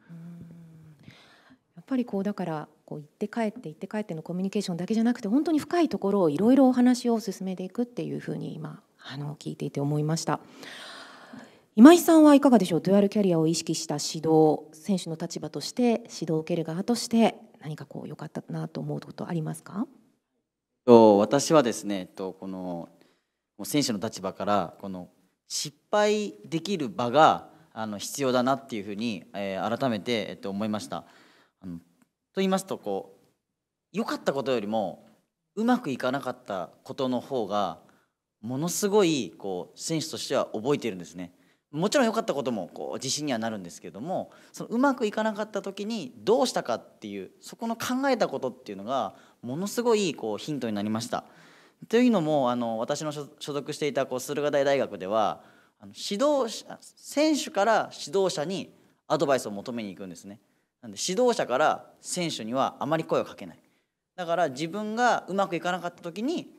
やっぱりこうだからこう行って帰って行って帰ってのコミュニケーションだけじゃなくて本当に深いところをいろいろお話を進めていくっていうふうに今あの聞いていて思いました。今井さんはいかがでしょうデュアルキャリアを意識した指導選手の立場として指導を受ける側として何かこう良かったなと思うことありますか私はですねこの選手の立場からこの失敗できる場があの必要だなっていうふうに、え改めて、えっと、思いましたあのと言いますとこう良かったことよりもうまくいかなかったことの方がものすごいこう選手としては覚えてるんですね。もちろん良かったこともこう自信にはなるんですけれどもそのうまくいかなかった時にどうしたかっていうそこの考えたことっていうのがものすごいこうヒントになりました。というのもあの私の所属していたこう駿河台大学ではあの指導者選手から指導者にアドバイスを求めに行くんですね。なんで指導者から選手にはあまり声をかけないだから自分がうまくいかなかった時に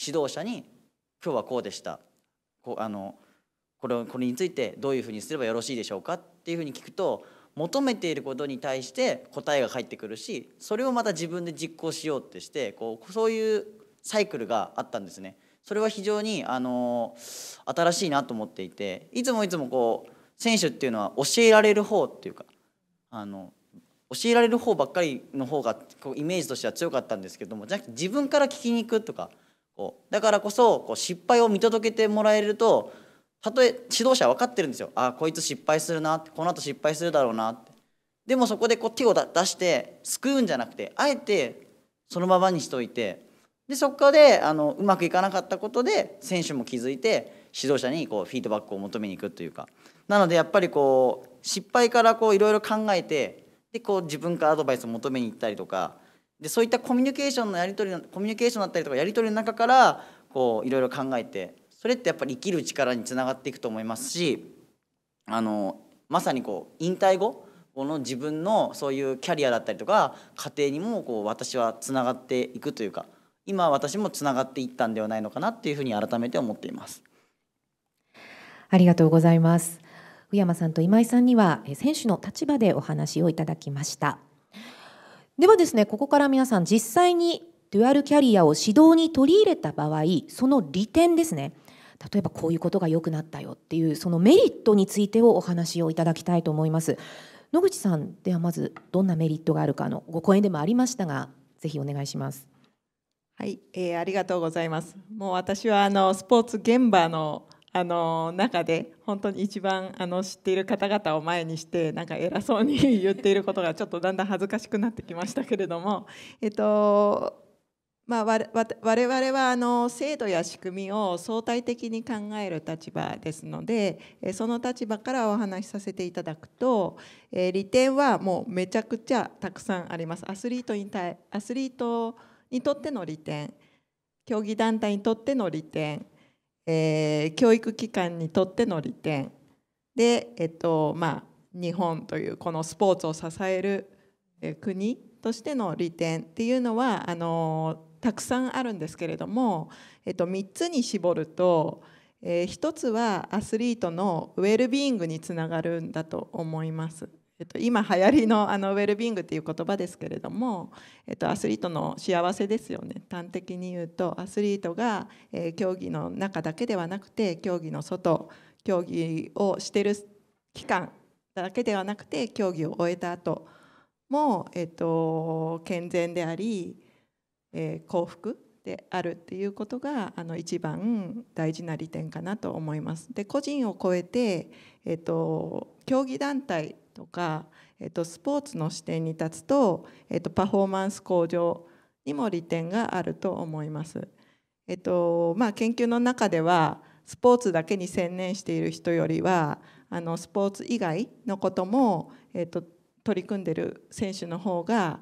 指導者に「今日はこうでした」こあのこれこれについてどういうふうにすればよろしいでしょうかっていうふうに聞くと求めていることに対して答えが返ってくるしそれをまた自分で実行しようってしてこうそういうサイクルがあったんですね。それは非常にあの新しいなと思っていていつもいつもこう選手っていうのは教えられる方っていうかあの教えられる方ばっかりの方がこうイメージとしては強かったんですけどもじゃなくて自分から聞きに行くとかこうだからこそこう失敗を見届けてもらえるとたとえ指導者は分かってるんですよあこいつ失敗するなってこの後失敗するだろうなってでもそこでこう手を出して救うんじゃなくてあえてそのままにしといてでそこであのうまくいかなかったことで選手も気づいて指導者にこうフィードバックを求めに行くというかなのでやっぱりこう失敗からいろいろ考えてでこう自分からアドバイスを求めに行ったりとかでそういったコミュニケーションのやり取りのコミュニケーションだったりとかやり取りの中からこういろいろ考えてそれってやっぱり生きる力につながっていくと思いますしあのまさにこう引退後の自分のそういうキャリアだったりとか家庭にもこう私はつながっていくというか今私もつながっていったんではないのかなっていうふうに改めて思っています。ありがとうございます。福山さんと今井さんには選手の立場でお話をいただきましたではですねここから皆さん実際にデュアルキャリアを指導に取り入れた場合その利点ですね例えばこういうことが良くなったよっていうそのメリットについてをお話をいただきたいと思います野口さんではまずどんなメリットがあるかのご講演でもありましたがぜひお願いしますはい、えー、ありがとうございますもう私はあのスポーツ現場のあの中で本当に一番あの知っている方々を前にしてなんか偉そうに言っていることがちょっとだんだん恥ずかしくなってきましたけれども、えっとまあ、我々はあの制度や仕組みを相対的に考える立場ですのでその立場からお話しさせていただくと利点はもうめちゃくちゃたくさんあります。アスリートに対アスリートにとっての利点競技団体にとっての利点えー、教育機関にとっての利点で、えっとまあ、日本というこのスポーツを支える国としての利点っていうのはあのたくさんあるんですけれども、えっと、3つに絞ると、えー、1つはアスリートのウェルビーイングにつながるんだと思います。えっと、今流行りのあのウェルビングっていう言葉ですけれども、えっと、アスリートの幸せですよね端的に言うとアスリートが、えー、競技の中だけではなくて競技の外競技をしてる期間だけではなくて競技を終えた後も、えっと、健全であり、えー、幸福であるっていうことがあの一番大事な利点かなと思います。で個人を超えて、えっと、競技団体とか、えっと、スポーツの視点に立つと、えっと、パフォーマンス向上にも利点があると思います。えっとまあ、研究の中ではスポーツだけに専念している人よりはあのスポーツ以外のことも、えっと、取り組んでる選手の方が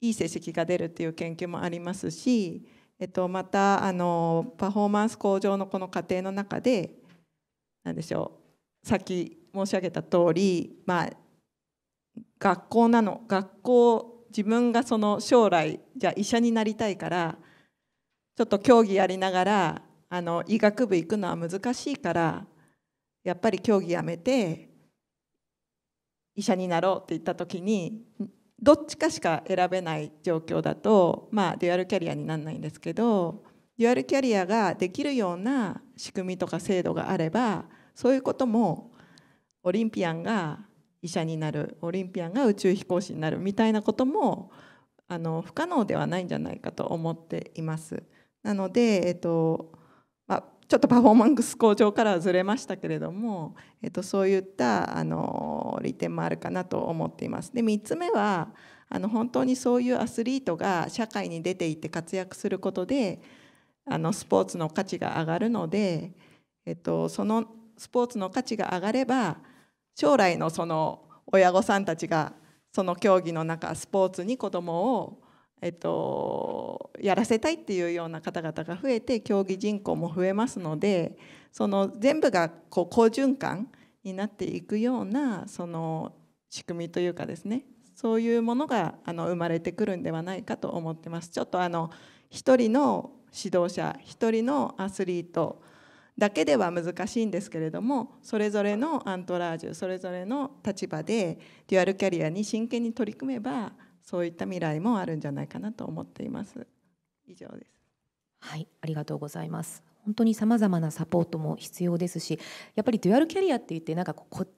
いい成績が出るっていう研究もありますし、えっと、またあのパフォーマンス向上のこの過程の中で何でしょう先申し上げた通り、まあ、学校なの学校自分がその将来じゃあ医者になりたいからちょっと競技やりながらあの医学部行くのは難しいからやっぱり競技やめて医者になろうって言った時にどっちかしか選べない状況だと、まあ、デュアルキャリアにならないんですけどデュアルキャリアができるような仕組みとか制度があればそういうこともオリンピアンが医者になるオリンピアンが宇宙飛行士になるみたいなこともあの不可能ではないんじゃないかと思っています。なので、えっとまあ、ちょっとパフォーマンス向上からはずれましたけれども、えっと、そういったあの利点もあるかなと思っています。で3つ目はあの本当にそういうアスリートが社会に出ていって活躍することであのスポーツの価値が上がるので、えっと、そのスポーツの価値が上がれば将来のその親御さんたちがその競技の中スポーツに子どもを、えっと、やらせたいっていうような方々が増えて競技人口も増えますのでその全部がこう好循環になっていくようなその仕組みというかですねそういうものがあの生まれてくるんではないかと思ってます。ちょっとあの一人の指導者一人のアスリートだけでは難しいんですけれどもそれぞれのアントラージュそれぞれの立場でデュアルキャリアに真剣に取り組めばそういった未来もあるんじゃないかなと思っています。以上ですはいありがとうございます本当に様々なサポートも必要ですしやっぱりデュアルキャリアって言ってなんかこっ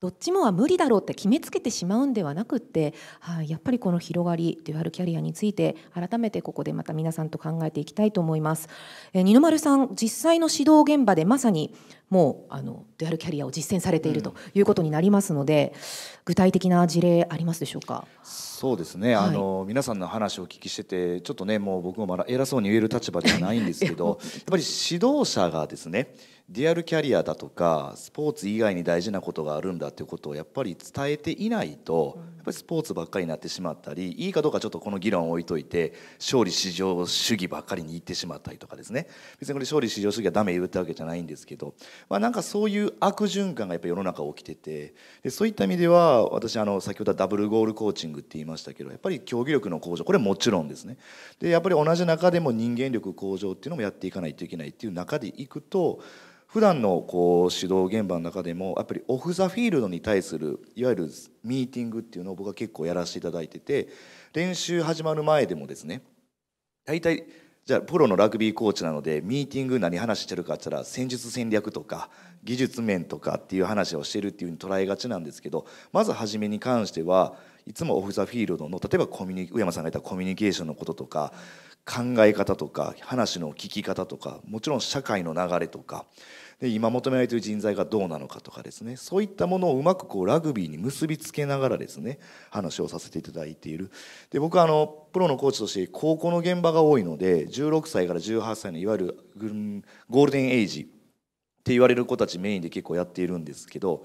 どっちもは無理だろうって決めつけてしまうんではなくって、はい、やっぱりこの広がりデュアルキャリアについて改めてここでまた皆さんと考えていきたいと思います。え二の丸さん実際の指導現場でまさにもうあのデュアルキャリアを実践されているということになりますので、うん、具体的な事例ありますでしょうかそうですね、はい、あの皆さんの話をお聞きしててちょっとねもう僕もまだ偉そうに言える立場ではないんですけど やっぱり指導者がですねデュアルキャリアだとかスポーツ以外に大事なことがあるんだということをやっぱり伝えていないと、やっぱりスポーツばっかりになってしまったりいいかどうかちょっとこの議論を置いといて勝利至上主義ばっかりに行ってしまったりとかですね別にこれ勝利至上主義はダメ言うってわけじゃないんですけど、まあ、なんかそういう悪循環がやっぱ世の中起きててでそういった意味では私あの先ほどはダブルゴールコーチングって言いましたけどやっぱり競技力の向上これもちろんですねでやっぱり同じ中でも人間力向上っていうのもやっていかないといけないっていう中でいくと普段のこう指導現場の中でもやっぱりオフ・ザ・フィールドに対するいわゆるミーティングっていうのを僕は結構やらせていただいてて練習始まる前でもですね大体じゃあプロのラグビーコーチなのでミーティング何話してるかって言ったら戦術戦略とか技術面とかっていう話をしてるっていうふうに捉えがちなんですけどまず初めに関してはいつもオフ・ザ・フィールドの例えばコミュニ上山さんが言ったコミュニケーションのこととか考え方とか話の聞き方とかもちろん社会の流れとかで今求められている人材がどうなのかとかですねそういったものをうまくこうラグビーに結びつけながらですね話をさせていただいているで僕はあのプロのコーチとして高校の現場が多いので16歳から18歳のいわゆるゴールデンエイジって言われる子たちメインで結構やっているんですけど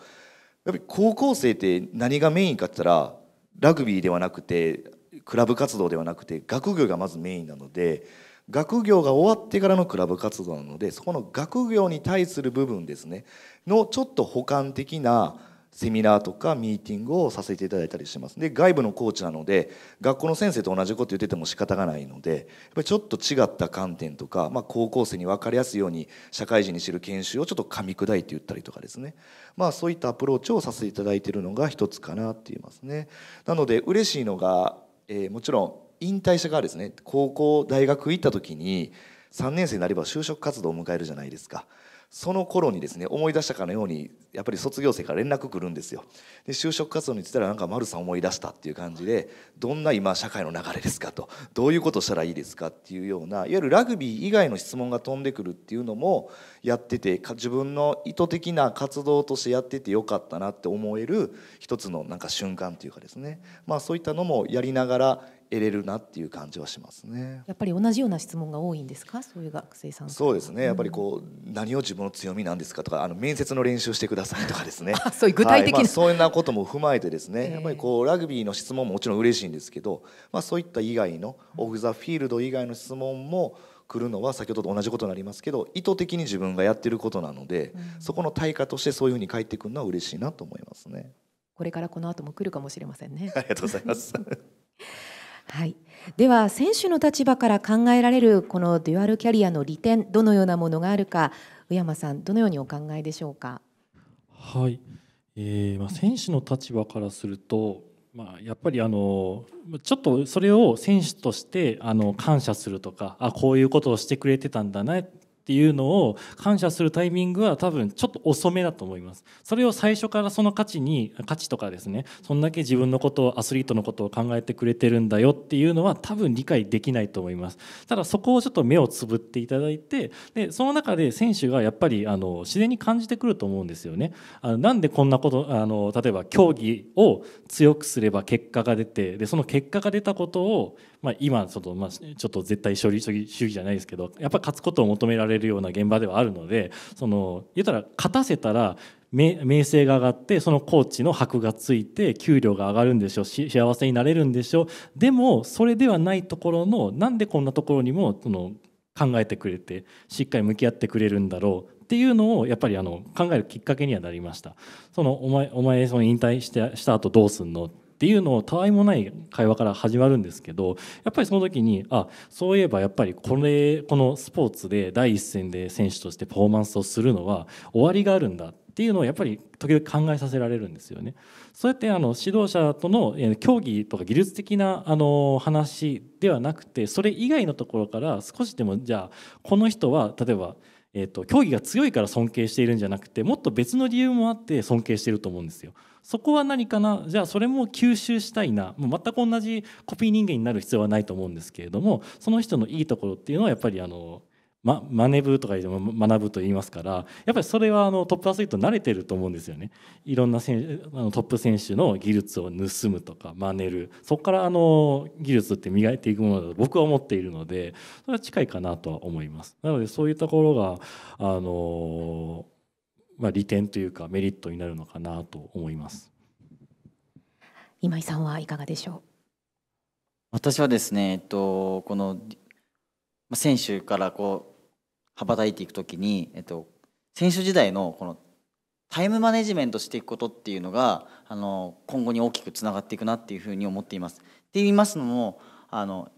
やっぱり高校生って何がメインかって言ったらラグビーではなくてクラブ活動ではなくて学業がまずメインなので。学業が終わってからのクラブ活動なのでそこの学業に対する部分ですねのちょっと補完的なセミナーとかミーティングをさせていただいたりしますで外部のコーチなので学校の先生と同じこと言ってても仕方がないのでやっぱりちょっと違った観点とか、まあ、高校生に分かりやすいように社会人に知る研修をちょっと噛み砕いて言ったりとかですね、まあ、そういったアプローチをさせていただいているのが一つかなって言いますね。なので嬉しいのが、えー、もちろん引退した側ですね高校大学行った時に3年生になれば就職活動を迎えるじゃないですかその頃にですね思い出したかのようにやっぱり卒業生から連絡来るんですよで就職活動についたらなんか丸さん思い出したっていう感じでどんな今社会の流れですかとどういうことしたらいいですかっていうようないわゆるラグビー以外の質問が飛んでくるっていうのもやってて自分の意図的な活動としてやっててよかったなって思える一つのなんか瞬間というかですねまあそういったのもやりながら得れるなっていう感じはしますね。やっぱり同じような質問が多いんですか、そういう学生さん。そうですね、やっぱりこう、何を自分の強みなんですかとか、あの面接の練習してくださいとかですね。そういう具体的な、はいまあ、そういうなことも踏まえてですね、やっぱりこうラグビーの質問ももちろん嬉しいんですけど、まあそういった以外のオフザフィールド以外の質問も。来るのは先ほどと同じことになりますけど意図的に自分がやってることなので、うん、そこの対価としてそういうふうに返ってくるのは嬉しいなと思いますねこれからこの後も来るかもしれませんね ありがとうございます はい、では選手の立場から考えられるこのデュアルキャリアの利点どのようなものがあるか宇山さんどのようにお考えでしょうか。はい、えー、まあ、選手の立場からすると、まあ、やっぱりあのちょっとそれを選手としてあの感謝するとかあこういうことをしてくれてたんだなっていうのを感謝するタイミングは多分ちょっと遅めだと思いますそれを最初からその価値に価値とかですねそんだけ自分のことをアスリートのことを考えてくれてるんだよっていうのは多分理解できないと思いますただそこをちょっと目をつぶっていただいてでその中で選手がやっぱりあの自然に感じてくると思うんですよねあのなんでこんなことあの例えば競技を強くすれば結果が出てでその結果が出たことを、まあ、今ちょっと、まあ、ちょっと絶対勝利主義じゃないですけどやっぱ勝つことを求められるれるような現場ではあるのでその言ったら勝たせたら名声が上がってそのコーチの箔がついて給料が上がるんでしょう幸せになれるんでしょでもそれではないところのなんでこんなところにもその考えてくれてしっかり向き合ってくれるんだろうっていうのをやっぱりあの考えるきっかけにはなりました。そのお前お前その引退してした後どうすんのっていうのをたわいもない会話から始まるんですけどやっぱりその時にあそういえばやっぱりこれこのスポーツで第一線で選手としてパフォーマンスをするのは終わりがあるんだっていうのをやっぱり時々考えさせられるんですよね。そうやってあの指導者との競技とか技術的なあの話ではなくてそれ以外のところから少しでもじゃあこの人は例えばえっと競技が強いから尊敬しているんじゃなくてもっと別の理由もあって尊敬していると思うんですよ。そこは何かなじゃあそれも吸収したいなもう全く同じコピー人間になる必要はないと思うんですけれどもその人のいいところっていうのはやっぱりあのま、真似ぶとか言って学ぶと言いますからやっぱりそれはあのトップアスリート慣れてると思うんですよねいろんな選あのトップ選手の技術を盗むとか真似るそこからあの技術って磨いていくものだと僕は思っているのでそれは近いかなとは思いますなのでそういうところがあのまあ、利点というかメリットになるのかなと思います今井さんはいかがでしょう私はですね、えっと、この選手からこう羽ばたいていくときに、えっと、選手時代のこのタイムマネジメントしていくことっていうのがあの今後に大きくつながっていくなっていうふうに思っています。って言いますのもあの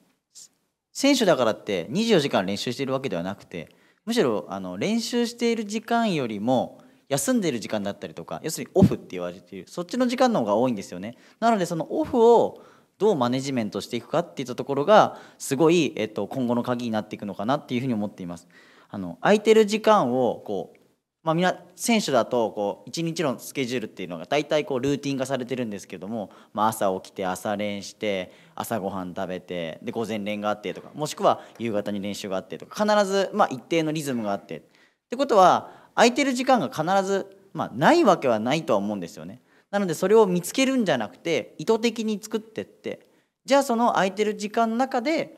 選手だからって24時間練習しているわけではなくてむしろあの練習している時間よりも休んでる時間だったりとか要するにオフって言われているそっちの時間の方が多いんですよねなのでそのオフをどうマネジメントしていくかっていったところがすごい、えっと、今後の鍵になっていくのかなっていうふうに思っていますあの空いてる時間をこうまあ、みな選手だとこう日のスケジュールっていうのが大体こうルーティン化されてるんですけども、まあ、朝起きて朝練して朝ごはん食べてで午前練があってとかもしくは夕方に練習があってとか必ずまあ、一定のリズムがあってってことは空いてる時間が必ず、まあ、ないわけはないとは思うんですよね。なのでそれを見つけるんじゃなくて意図的に作ってってじゃあその空いてる時間の中で、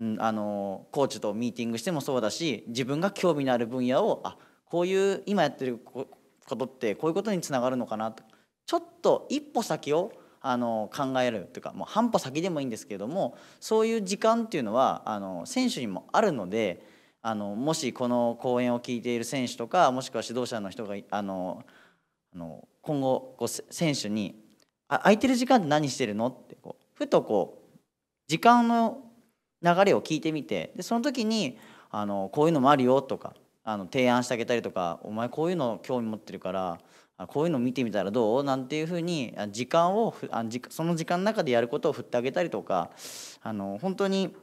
うん、あのコーチとミーティングしてもそうだし自分が興味のある分野をあこういう今やってることってこういうことにつながるのかなとちょっと一歩先をあの考えるというかもう半歩先でもいいんですけれどもそういう時間っていうのはあの選手にもあるので。あのもしこの講演を聞いている選手とかもしくは指導者の人があのあの今後こう選手にあ「空いてる時間って何してるの?」ってこうふとこう時間の流れを聞いてみてでその時にあのこういうのもあるよとかあの提案してあげたりとか「お前こういうの興味持ってるからこういうの見てみたらどう?」なんていうふうに時間をあその時間の中でやることを振ってあげたりとかあの本当に。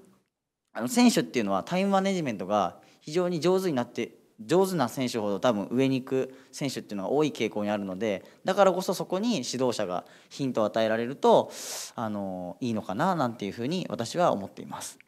あの選手っていうのはタイムマネジメントが非常に上手になって上手な選手ほど多分上に行く選手っていうのは多い傾向にあるのでだからこそそこに指導者がヒントを与えられるとあのいいのかななんていうふうに私は思っています。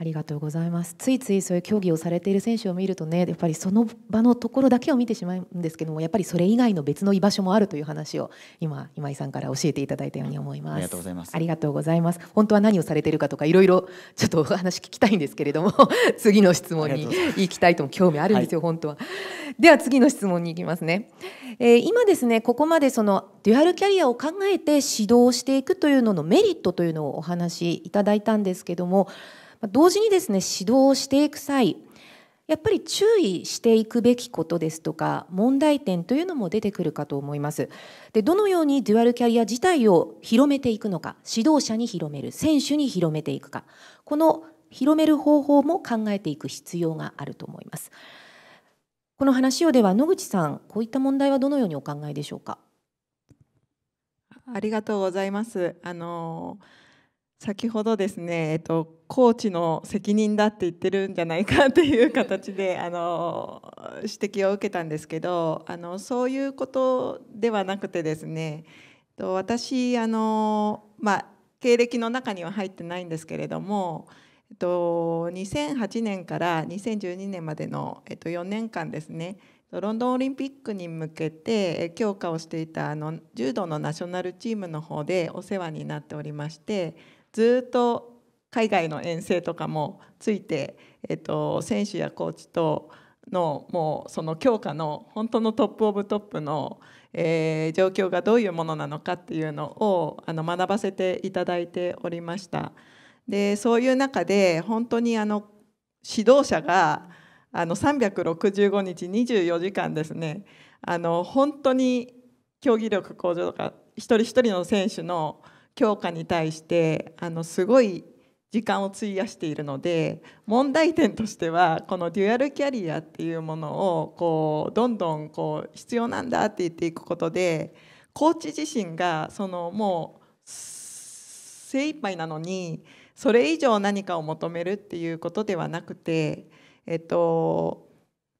ありがとうございますついついそういう競技をされている選手を見るとねやっぱりその場のところだけを見てしまうんですけどもやっぱりそれ以外の別の居場所もあるという話を今今井さんから教えていただいたように思いますありがとうございますありがとうございます本当は何をされているかとかいろいろちょっとお話聞きたいんですけれども 次の質問に行きたいとも興味あるんですよ、はい、本当はでは次の質問に行きますね、えー、今ですねここまでそのデュアルキャリアを考えて指導していくというののメリットというのをお話しいただいたんですけども同時にですね指導をしていく際やっぱり注意していくべきことですとか問題点というのも出てくるかと思いますでどのようにデュアルキャリア自体を広めていくのか指導者に広める選手に広めていくかこの広める方法も考えていく必要があると思いますこの話をでは野口さんこういった問題はどのようにお考えでしょうかありがとうございますあのー先ほどですね、えっと、コーチの責任だって言ってるんじゃないかっていう形で あの指摘を受けたんですけどあのそういうことではなくてですね私あの、まあ、経歴の中には入ってないんですけれども、えっと、2008年から2012年までの、えっと、4年間ですねロンドンオリンピックに向けて強化をしていたあの柔道のナショナルチームの方でお世話になっておりましてずっと海外の遠征とかもついて、えと、選手やコーチとのもうその強化の本当のトップオブトップの、えー、状況がどういうものなのかっていうのをあの学ばせていただいておりましたでそういう中で本当にあの指導者があの365日24時間ですねあの本当に競技力向上とか一人一人の選手の教科に対してあのすごい時間を費やしているので問題点としてはこのデュアルキャリアっていうものをこうどんどんこう必要なんだって言っていくことでコーチ自身がそのもう精一杯なのにそれ以上何かを求めるっていうことではなくて、えっと、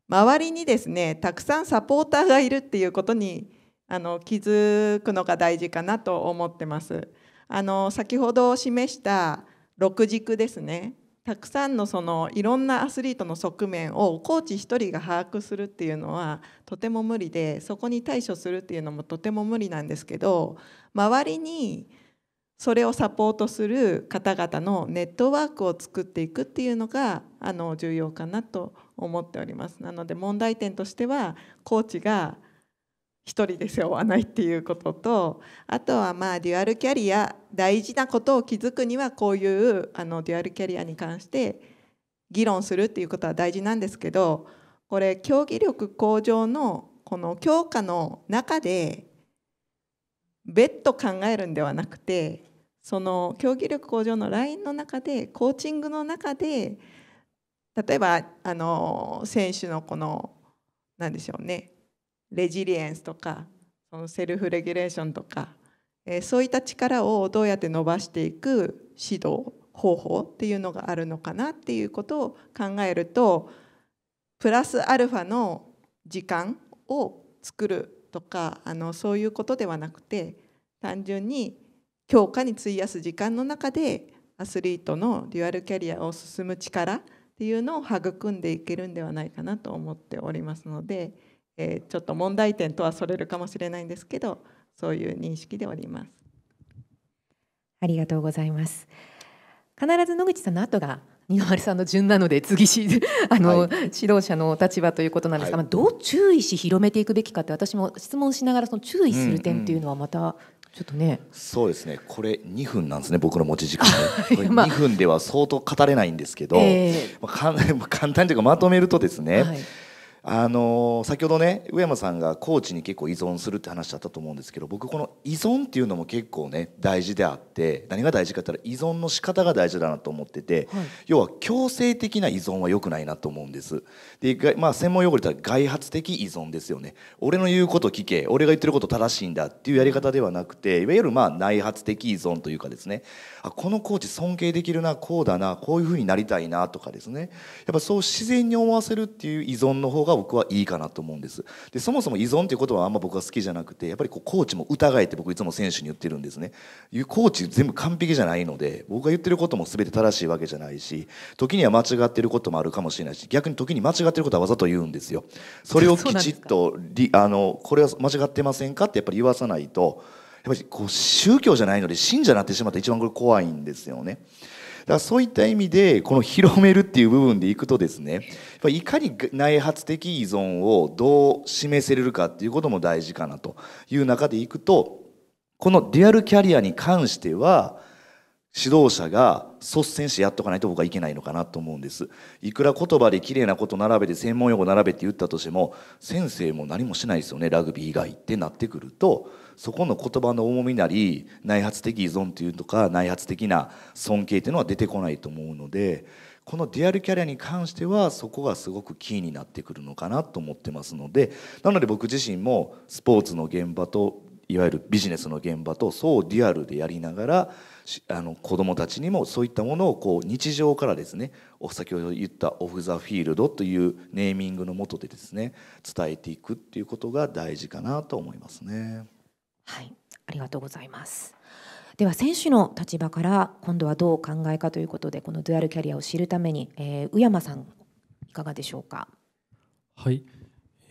周りにですねたくさんサポーターがいるっていうことにあの気づくのが大事かなと思ってます。あの先ほど示した6軸ですねたくさんのそのいろんなアスリートの側面をコーチ1人が把握するっていうのはとても無理でそこに対処するっていうのもとても無理なんですけど周りにそれをサポートする方々のネットワークを作っていくっていうのがあの重要かなと思っております。なので問題点としてはコーチが一人で背負わないっていうこととあとはまあデュアルキャリア大事なことを気づくにはこういうあのデュアルキャリアに関して議論するっていうことは大事なんですけどこれ競技力向上のこの強化の中で別途考えるんではなくてその競技力向上のラインの中でコーチングの中で例えばあの選手のこの何でしょうねレジリエンスとかそのセルフレギュレーションとか、えー、そういった力をどうやって伸ばしていく指導方法っていうのがあるのかなっていうことを考えるとプラスアルファの時間を作るとかあのそういうことではなくて単純に強化に費やす時間の中でアスリートのデュアルキャリアを進む力っていうのを育んでいけるんではないかなと思っておりますので。えちょっと問題点とはそれるかもしれないんですけどそういう認識でおりますありがとうございます必ず野口さんの後が二の丸さんの順なので次し あの、はい、指導者の立場ということなんですが、はい、どう注意し広めていくべきかって私も質問しながらその注意する点っていうのはまたちょっとね、うんうん、そうですねこれ2分なんですね僕の持ち時間 まあ、2分では相当語れないんですけど、えー、まあ、簡単というかまとめるとですね、はいあの先ほどね上山さんがコーチに結構依存するって話だったと思うんですけど僕この依存っていうのも結構ね大事であって何が大事かってったら依存の仕方が大事だなと思ってて、はい、要は強制的な依存は良くないなと思うんです。で、まあ、専門用語で言ったら外発的依存ですよね。俺の言うこと聞け俺が言ってること正しいんだっていうやり方ではなくていわゆるまあ内発的依存というかですねあこのコーチ尊敬できるなこうだなこういうふうになりたいなとかですねやっぱそう自然に思わせるっていう依存の方が僕はいいかなと思うんですでそもそも依存っていうことはあんま僕は好きじゃなくてやっぱりこうコーチも疑えって僕いつも選手に言ってるんですねコーチ全部完璧じゃないので僕が言ってることも全て正しいわけじゃないし時には間違ってることもあるかもしれないし逆に時に間違ってることはわざと言うんですよそれをきちっとあのこれは間違ってませんかってやっぱり言わさないとやっぱりこう宗教じゃないので信者になってしまった一番これ怖いんですよね。だからそういった意味でこの広めるっていう部分でいくとですねいかに内発的依存をどう示せれるかっていうことも大事かなという中でいくとこのデュアルキャリアに関しては指導者が率先してやっとかないと僕はいけないのかなと思うんです。いくら言葉で綺麗なこと並べて専門用語並べて言ったとしても先生も何もしないですよねラグビー以外ってなってくるとそこの言葉の重みなり内発的依存というとか内発的な尊敬っていうのは出てこないと思うのでこのデュアルキャリアに関してはそこがすごくキーになってくるのかなと思ってますのでなので僕自身もスポーツの現場といわゆるビジネスの現場とそうデュアルでやりながらあの子どもたちにもそういったものをこう日常からですね先ほど言った「オフ・ザ・フィールド」というネーミングのもとでですね伝えていくっていうことが大事かなと思いますね。はいありがとうございますでは選手の立場から今度はどうお考えかということでこのデュアルキャリアを知るために、えー、宇山さんいかがでしょうか。はい、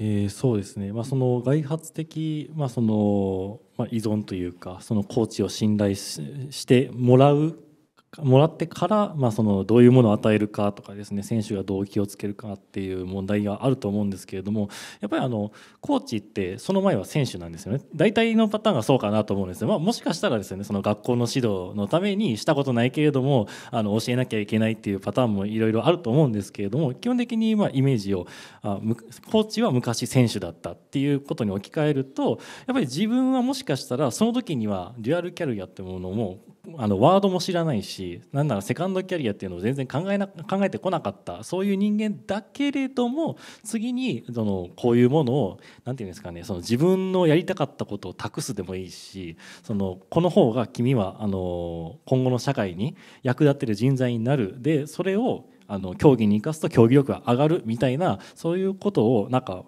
えー、そうですね、まあ、その外発的、まあそのまあ、依存というかそのコーチを信頼してもらうもらってから、まあ、そのどういうものを与えるかとかですね選手がどう気をつけるかっていう問題があると思うんですけれどもやっぱりあのコーチってその前は選手なんですよね大体のパターンがそうかなと思うんですまあ、もしかしたらですねその学校の指導のためにしたことないけれどもあの教えなきゃいけないっていうパターンもいろいろあると思うんですけれども基本的にまイメージをあコーチは昔選手だったっていうことに置き換えるとやっぱり自分はもしかしたらその時にはデュアルキャリアってものもあのワードも知らないしし何ならセカンドキャリアっていうのを全然考えな考えてこなかったそういう人間だけれども次にそのこういうものを何て言うんですかねその自分のやりたかったことを託すでもいいしそのこの方が君はあの今後の社会に役立ってる人材になるでそれをあの競技に生かすと競技力が上がるみたいなそういうことをなんか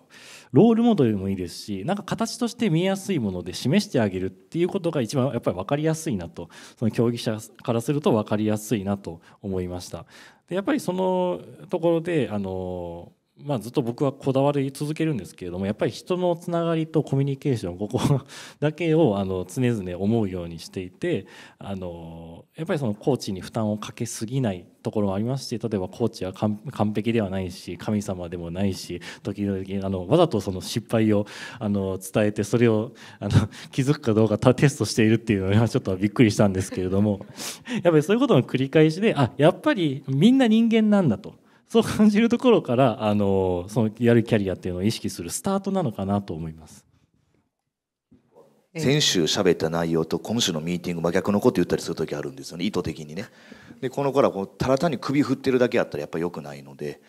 ロールモデルもいいですしなんか形として見えやすいもので示してあげるっていうことが一番やっぱり分かりやすいなとその競技者からすると分かりやすいなと思いました。でやっぱりそのところであのまあ、ずっと僕はこだわり続けるんですけれどもやっぱり人のつながりとコミュニケーションここだけをあの常々思うようにしていてあのやっぱりそのコーチに負担をかけすぎないところもありますし例えばコーチは完璧ではないし神様でもないし時々あのわざとその失敗をあの伝えてそれをあの気づくかどうかテストしているっていうのはちょっとびっくりしたんですけれどもやっぱりそういうことの繰り返しであやっぱりみんな人間なんだと。そう感じるところからあのそのやるキャリアっていうのを意識するスタートなのかなと思います。先週喋った内容と今週のミーティング真逆のこと言ったりする時あるんですよね意図的にね。でこの頃はこうただ単に首振ってるだけやったらやっぱり良くないので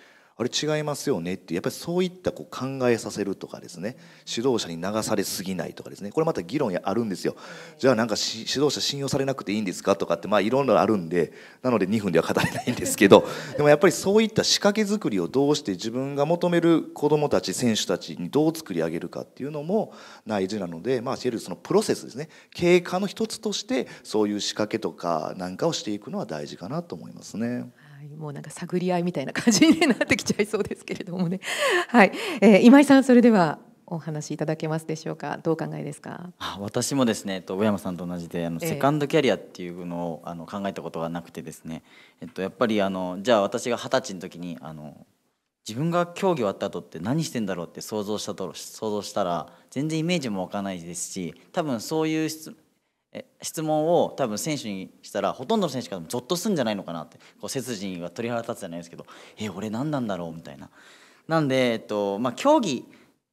あれ違いますよねってやっぱりそういったこう考えさせるとかですね指導者に流されすぎないとかですねこれまた議論やあるんですよじゃあなんか指導者信用されなくていいんですかとかってまあいろんなあるんでなので2分では語れないんですけど でもやっぱりそういった仕掛け作りをどうして自分が求める子どもたち選手たちにどう作り上げるかっていうのも大事なのでまあいわゆるそのプロセスですね経過の一つとしてそういう仕掛けとかなんかをしていくのは大事かなと思いますね。もうなんか探り合いみたいな感じになってきちゃいそうですけれどもね、はいえー、今井さんそれではお話いただけますでしょうかどうお考えですか私もですね、えっと、小山さんと同じであの、セカンドキャリアっていうのをあの考えたことがなくてですね、えっと、やっぱりあのじゃあ私が二十歳の時にあの自分が競技終わった後って何してんだろうって想像したと想像したら全然イメージも湧かないですし多分そういう質質問を多分選手にしたらほとんどの選手かもゾッとするんじゃないのかなってこう背筋が鳥肌立つじゃないですけどえ俺何なんだろうみたいな。なんで、えっとまあ、競技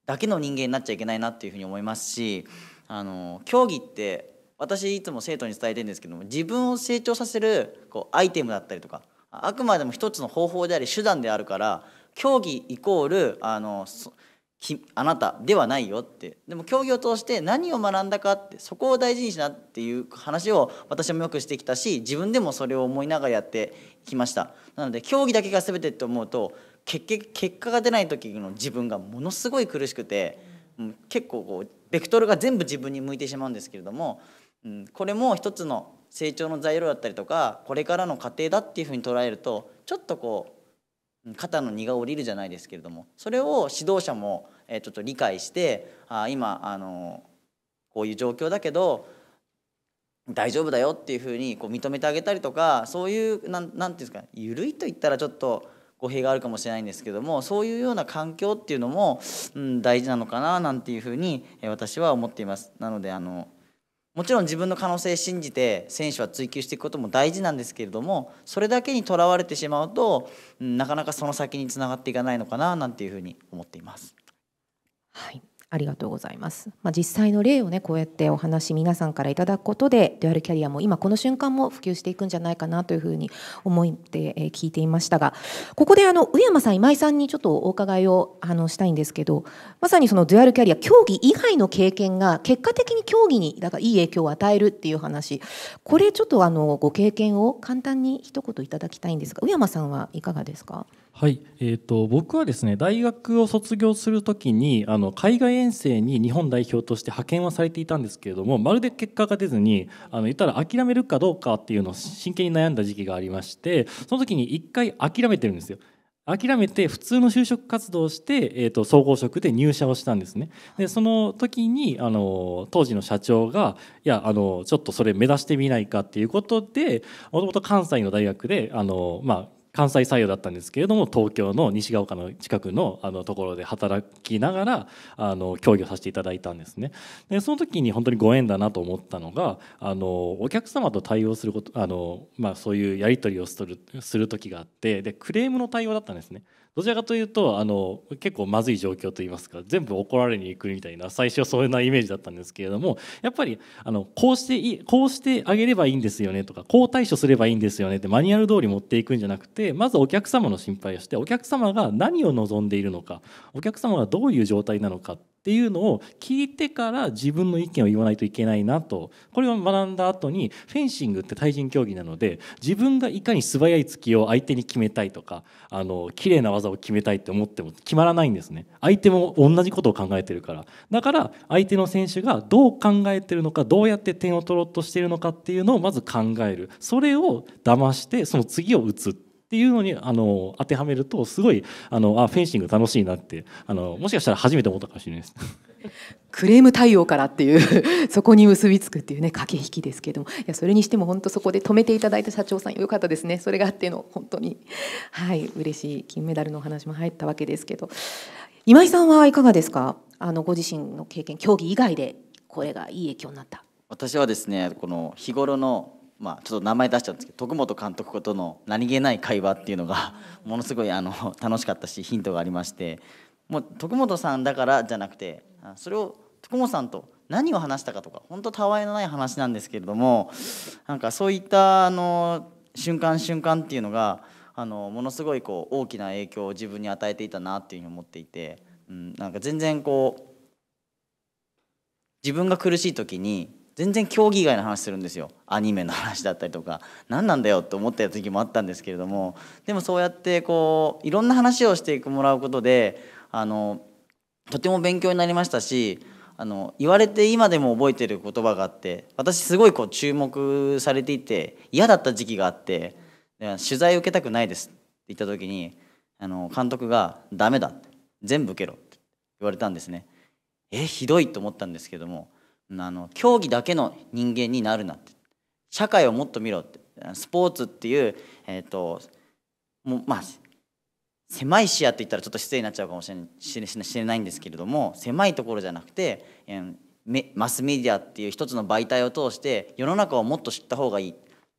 だけの人間になっちゃいけないなっていうふうに思いますしあの競技って私いつも生徒に伝えてるんですけども自分を成長させるこうアイテムだったりとかあくまでも一つの方法であり手段であるから競技イコールあのそきあなたではないよってでも競技を通して何を学んだかってそこを大事にしなっていう話を私もよくしてきたし自分でもそれを思いながらやってきましたなので競技だけが全てって思うと結局結果が出ない時の自分がものすごい苦しくて、うん、結構こうベクトルが全部自分に向いてしまうんですけれども、うん、これも一つの成長の材料だったりとかこれからの過程だっていうふうに捉えるとちょっとこう肩の荷が下りるじゃないですけれどもそれを指導者もちょっと理解してあ今あのこういう状況だけど大丈夫だよっていうふうにこう認めてあげたりとかそういう何て言うんですか緩いと言ったらちょっと語弊があるかもしれないんですけどもそういうような環境っていうのも、うん、大事なのかななんていうふうに私は思っています。なのであのもちろん自分の可能性を信じて選手は追求していくことも大事なんですけれどもそれだけにとらわれてしまうとなかなかその先につながっていかないのかななんていうふうに思っています。はいありがとうございます。まあ、実際の例をねこうやってお話皆さんからいただくことでデュアルキャリアも今この瞬間も普及していくんじゃないかなというふうに思って聞いていましたがここであの上山さん今井さんにちょっとお伺いをあのしたいんですけどまさにそのデュアルキャリア競技以外の経験が結果的に競技にだからいい影響を与えるっていう話これちょっとあのご経験を簡単に一言いただきたいんですが上山さんはいかがですかはい、えーと、僕はですね大学を卒業するときにあの海外遠征に日本代表として派遣はされていたんですけれどもまるで結果が出ずにあの言ったら諦めるかどうかっていうのを真剣に悩んだ時期がありましてその時に一回諦めてるんですよ。諦めて普通の就職活動をして、えーと、と総合職で入社をしたんですねでその時にあの当時の社長がいやあのちょっとそれ目指してみないかっていうことでもともと関西の大学であの、まあ、関西採用だったんですけれども東京の西が丘の近くのあのところで働きながらあの協議をさせていただいたんですねでその時に本当にご縁だなと思ったのがあのお客様と対応することあの、まあ、そういうやり取りをするする時があってでクレームの対応だったんですねどちらかというとあの結構まずい状況といいますか全部怒られに行くみたいな最初はそういうなイメージだったんですけれどもやっぱりあのこうしていこうしてあげればいいんですよねとかこう対処すればいいんですよねってマニュアル通り持っていくんじゃなくてまずお客様の心配をしてお客様が何を望んでいるのかお客様がどういう状態なのかっっていうのを聞いてから自分の意見を言わないといけないなとこれを学んだ後にフェンシングって対人競技なので自分がいかに素早い突きを相手に決めたいとかあの綺麗な技を決めたいって思っても決まらないんですね相手も同じことを考えてるからだから相手の選手がどう考えてるのかどうやって点を取ろうとしてるのかっていうのをまず考えるそれを騙してその次を打つってっていうのにあの当てはめるとすごいあのあフェンシング楽しいなってあのもしかしたら初めて思ったかもしれないです。クレーム対応からっていう そこに結びつくっていうね駆け引きですけどもいやそれにしても本当そこで止めていただいた社長さんよかったですねそれがあっての本当にはい嬉しい金メダルのお話も入ったわけですけど今井さんはいかがですかあのご自身の経験競技以外でこれがいい影響になった私はですねこの日頃のまあ、ちょっと名前出しちゃうんですけど徳本監督との何気ない会話っていうのが ものすごいあの楽しかったしヒントがありましてもう徳本さんだからじゃなくてそれを徳本さんと何を話したかとか本当たわいのない話なんですけれどもなんかそういったあの瞬間瞬間っていうのがあのものすごいこう大きな影響を自分に与えていたなっていうふうに思っていて、うん、なんか全然こう自分が苦しい時に全然競技以外の話するんですよアニメの話だったりとか何なんだよって思ってた時もあったんですけれどもでもそうやってこういろんな話をしてもらうことであのとても勉強になりましたしあの言われて今でも覚えてる言葉があって私すごいこう注目されていて嫌だった時期があって取材受けたくないですって言った時にあの監督が「ダメだ」全部受けろって言われたんですね。えひどいと思ったんですけどもあの競技だけの人間になるなって社会をもっと見ろってスポーツっていう、えーと、もうまあ狭い視野って言ったらちょっと失礼になっちゃうかもしれないんですけれども狭いところじゃなくて、えー、マスメディアっていう一つの媒体を通して世の中をもっと知った方がいい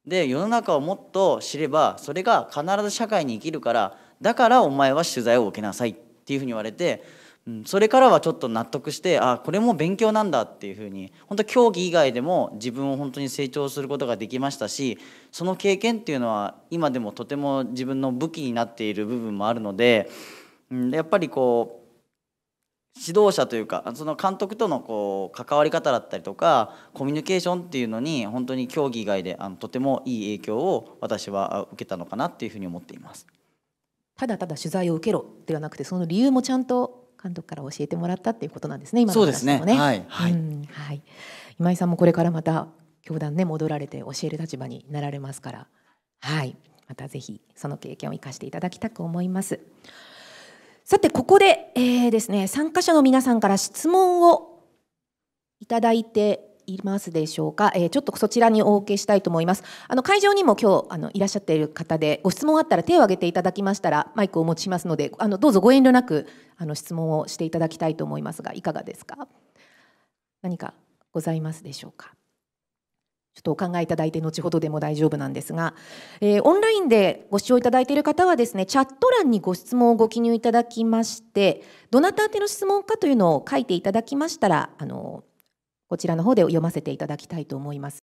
で世の中をもっと知ればそれが必ず社会に生きるからだからお前は取材を受けなさいっていうふうに言われてうん、それからはちょっと納得してあこれも勉強なんだっていうふうに本当競技以外でも自分を本当に成長することができましたしその経験っていうのは今でもとても自分の武器になっている部分もあるので、うん、やっぱりこう指導者というかその監督とのこう関わり方だったりとかコミュニケーションっていうのに本当に競技以外であのとてもいい影響を私は受けたのかなっていうふうに思っています。ただただ取材を受けろではなくてその理由もちゃんと監督から教えてもらったっていうことなんですね今の話もね、はい、はい、はい、今井さんもこれからまた教団ね戻られて教える立場になられますからはいまたぜひその経験を生かしていただきたく思いますさてここで、えー、ですね参加者の皆さんから質問をいただいていますでしょうか、えー、ちょっとそちらにお受けしたいと思います。あの会場にも今日あのいらっしゃっている方で、ご質問あったら手を挙げていただきましたら、マイクをお持ちしますので、あのどうぞご遠慮なくあの質問をしていただきたいと思いますが、いかがですか。何かございますでしょうか。ちょっとお考えいただいて後ほどでも大丈夫なんですが、えー、オンラインでご視聴いただいている方はですねチャット欄にご質問をご記入いただきましてどなた宛ての質問かというのを書いていただきましたらあのこちらの方で読ませていただきたいと思います。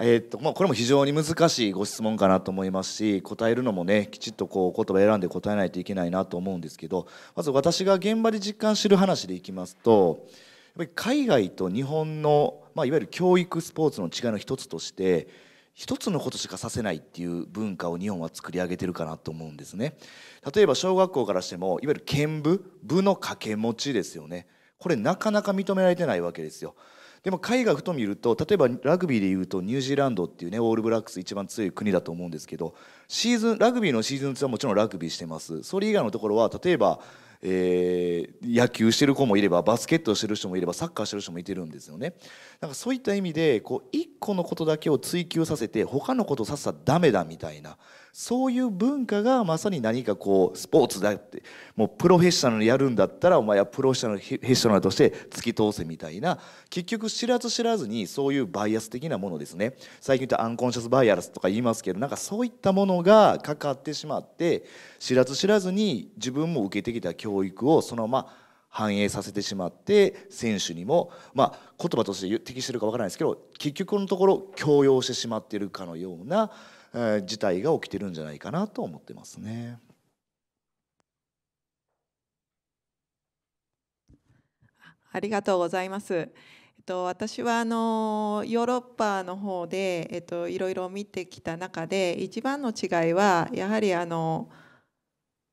えーとまあ、これも非常に難しいご質問かなと思いますし答えるのもねきちっとこう言葉選んで答えないといけないなと思うんですけどまず私が現場で実感する話でいきますとやっぱり海外と日本の、まあ、いわゆる教育スポーツの違いの一つとして一つのことしかさせないっていう文化を日本は作り上げてるかなと思うんですね例えば小学校からしてもいわゆる剣部部の掛け持ちですよねこれなかなか認められてないわけですよでも海外ふと見ると例えばラグビーでいうとニュージーランドっていうねオールブラックス一番強い国だと思うんですけどシーズンラグビーのシーズン2はもちろんラグビーしてますそれ以外のところは例えばえー、野球してる子もいればバスケットしてる人もいればサッカーしてる人もいてるんですよね。なんかそういった意味でこう一個のことだけを追求させて他のことさっさダメだみたいなそういう文化がまさに何かこうスポーツだってもうプロフェッショナルやるんだったらお前はプロフェッショナルとして突き通せみたいな結局知らず知らずにそういうバイアス的なものですね最近言ったアンコンシャスバイアスとか言いますけどなんかそういったものがかかってしまって知らず知らずに自分も受けてきた教育をそのまま反映させてしまって選手にも、まあ、言葉として適してるかわからないですけど結局のところ強要してしまっているかのような、えー、事態が起きてるんじゃないかなと思ってますね。ありがとうございます。えっと、私はあのヨーロッパの方で、えっと、いろいろ見てきた中で一番の違いはやはりあの。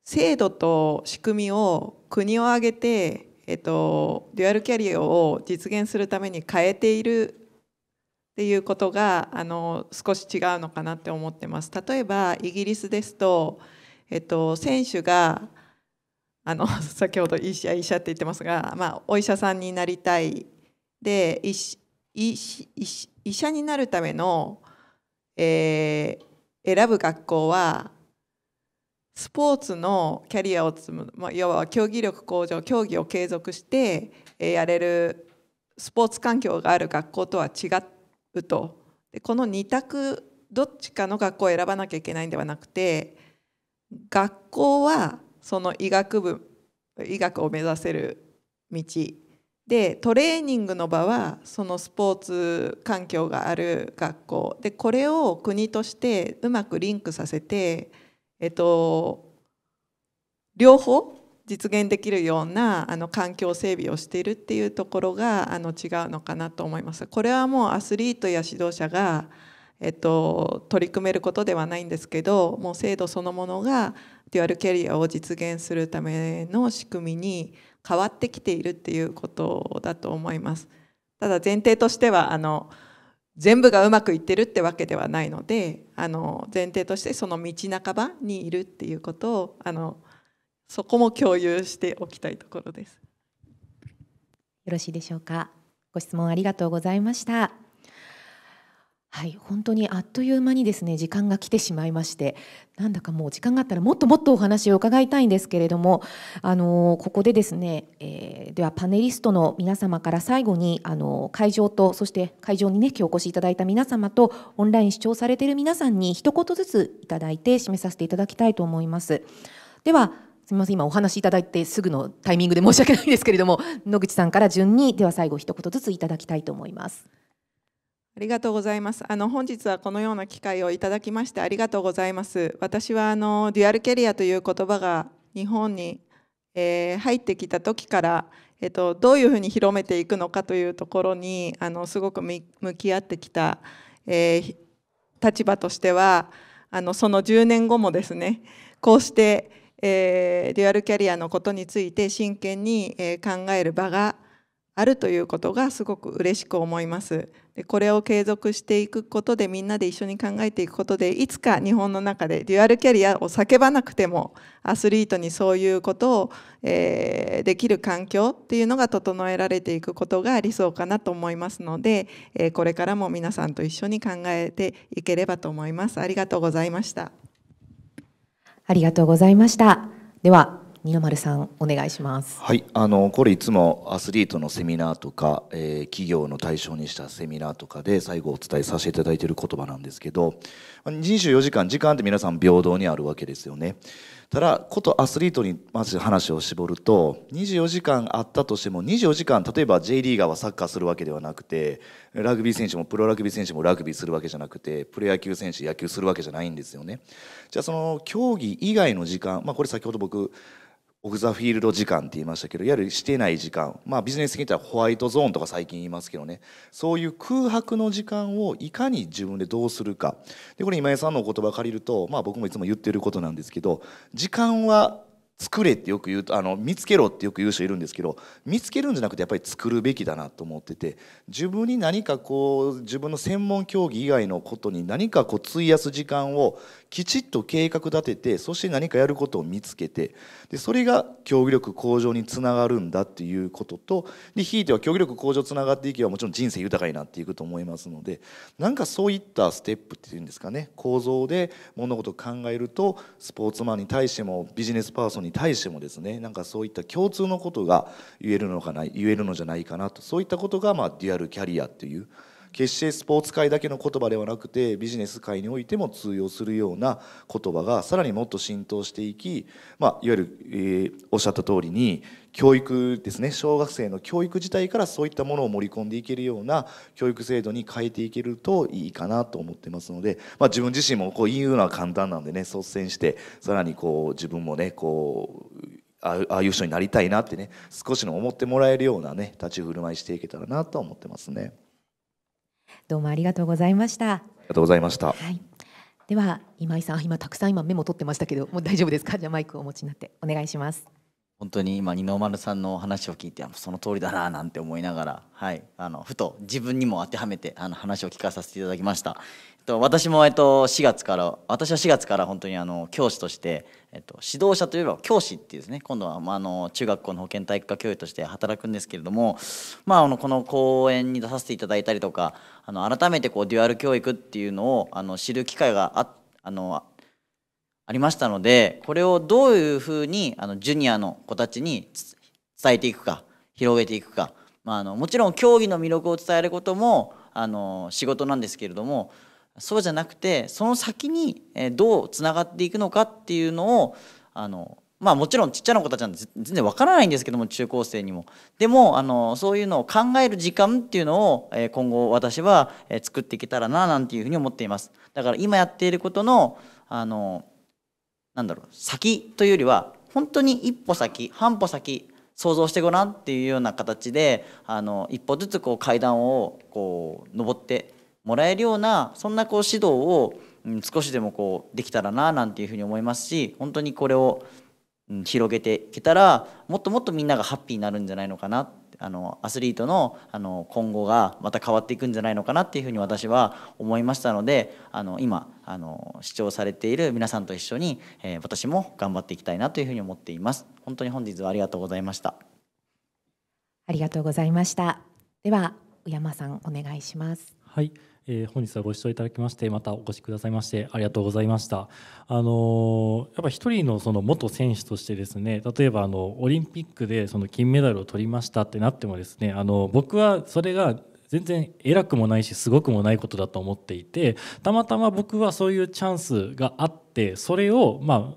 制度と仕組みを国を挙げて、えっと、デュアルキャリアを実現するために変えているっていうことがあの少し違うのかなって思ってます。例えばイギリスですと、えっと、選手があの 先ほど医者医者って言ってますが、まあ、お医者さんになりたいで医者になるための、えー、選ぶ学校はスポーツのキャリアを積む、まあ、要は競技力向上競技を継続してやれるスポーツ環境がある学校とは違うとでこの2択どっちかの学校を選ばなきゃいけないんではなくて学校はその医学部医学を目指せる道でトレーニングの場はそのスポーツ環境がある学校でこれを国としてうまくリンクさせてえっと、両方実現できるようなあの環境整備をしているっていうところがあの違うのかなと思います。これはもうアスリートや指導者が、えっと、取り組めることではないんですけどもう制度そのものがデュアルキャリアを実現するための仕組みに変わってきているっていうことだと思います。ただ前提としてはあの全部がうまくいってるってわけではないのであの前提としてその道半ばにいるっていうことをあのそこも共有しておきたいところです。よろしいでしょうか。ご質問ありがとうございました。はい、本当にあっという間にですね時間が来てしまいましてなんだかもう時間があったらもっともっとお話を伺いたいんですけれどもあのここでですね、えー、ではパネリストの皆様から最後にあの会場とそして会場にね今日お越しいただいた皆様とオンライン視聴されている皆さんに一言ずついただいて締めさせていただきたいと思います。ではすみません今お話しいただいてすぐのタイミングで申し訳ないんですけれども野口さんから順にでは最後一言ずついただきたいと思います。ありがとうございます。あの本日はこのような機会をいただきましてありがとうございます。私はあのデュアルキャリアという言葉が日本に、えー、入ってきた時から、えっと、どういうふうに広めていくのかというところにあのすごく向き合ってきた、えー、立場としてはあのその10年後もですねこうして、えー、デュアルキャリアのことについて真剣に、え考える場があるということがすごく嬉しく思います。でこれを継続していくことでみんなで一緒に考えていくことでいつか日本の中でデュアルキャリアを叫ばなくてもアスリートにそういうことを、えー、できる環境っていうのが整えられていくことが理想かなと思いますので、えー、これからも皆さんと一緒に考えていければと思います。ありがとうございました。ありがとうございました。では二丸さんお願いします。はい、あのこれいつもアスリートのセミナーとか、えー、企業の対象にしたセミナーとかで最後お伝えさせていただいている言葉なんですけど、24時間時間って皆さん平等にあるわけですよね。ただことアスリートにまず話を絞ると24時間あったとしても24時間例えば J リーガーはサッカーするわけではなくてラグビー選手もプロラグビー選手もラグビーするわけじゃなくてプロ野球選手野球するわけじゃないんですよね。じゃあその競技以外の時間、まあ、これ先ほど僕オフ・ザ・フィールド時間って言いましたけどいわゆるしてない時間まあビジネス的に言ったらホワイトゾーンとか最近言いますけどねそういう空白の時間をいかに自分でどうするかでこれ今井さんのお言葉借りると、まあ、僕もいつも言ってることなんですけど時間は作れってよく言うとあの見つけろってよく言う人いるんですけど見つけるんじゃなくてやっぱり作るべきだなと思ってて自分に何かこう自分の専門競技以外のことに何かこう費やす時間をきちっと計画立ててそして何かやることを見つけてでそれが競技力向上につながるんだっていうこととでひいては競技力向上つながっていけばもちろん人生豊かになっていくと思いますのでなんかそういったステップっていうんですかね構造で物事を考えるとスポーツマンに対してもビジネスパーソンに対してもですねなんかそういった共通のことが言えるのかな言えるのじゃないかなとそういったことがまあデュアルキャリアっていう。決してスポーツ界だけの言葉ではなくてビジネス界においても通用するような言葉がさらにもっと浸透していき、まあ、いわゆる、えー、おっしゃった通りに教育ですね小学生の教育自体からそういったものを盛り込んでいけるような教育制度に変えていけるといいかなと思ってますので、まあ、自分自身もこう言うのは簡単なんでね率先してさらにこう自分もねこうああいう人になりたいなってね少しの思ってもらえるようなね立ち振る舞いしていけたらなと思ってますね。どうもありがとうございましたありがとうございました、はい、では今井さん今たくさん今メモ取ってましたけどもう大丈夫ですかじゃあマイクをお持ちになってお願いします本当に今二の丸さんのお話を聞いてその通りだななんて思いながら、はい、あのふと自分にも当てはめてあの話を聞かさせていただきました、えっと、私も、えっと、4月から私は4月から本当にあの教師としてえっと、指導者といえば教師っていうですね今度は、まあ、あの中学校の保健体育科教諭として働くんですけれども、まあ、あのこの講演に出させていただいたりとかあの改めてこうデュアル教育っていうのをあの知る機会がああのありましたのでこれをどういうふうにあのジュニアの子たちに伝えていくか広げていくか、まあ、あのもちろん競技の魅力を伝えることもあの仕事なんですけれどもそうじゃなくてその先にどうつながっていくのかっていうのをあのまあもちろんちっちゃな子たちなんて全然わからないんですけども中高生にもでもあのそういうのを考える時間っていうのを今後私は作っていけたらななんていうふうに思っていますだから今やっていることのあのなんだろう先というよりは本当に一歩先半歩先想像してごらんっていうような形であの一歩ずつこう階段をこう上ってもらえるようなそんなこう指導を少しでもこうできたらななんていうふうに思いますし本当にこれを広げていけたらもっともっとみんながハッピーになるんじゃないのかなあのアスリートのあの今後がまた変わっていくんじゃないのかなっていうふうに私は思いましたのであの今あの視聴されている皆さんと一緒に、えー、私も頑張っていきたいなというふうに思っています。本当に本日はありがとうございました。ありがとうございました。では、宇山さんお願いします。はい。えー、本日はご視聴いただきましてまたお越しくださいましてありがとうございましたあのやっぱ一人のその元選手としてですね例えばあのオリンピックでその金メダルを取りましたってなってもですねあの僕はそれが全然偉くもないしすごくもないことだと思っていてたまたま僕はそういうチャンスがあってそれをま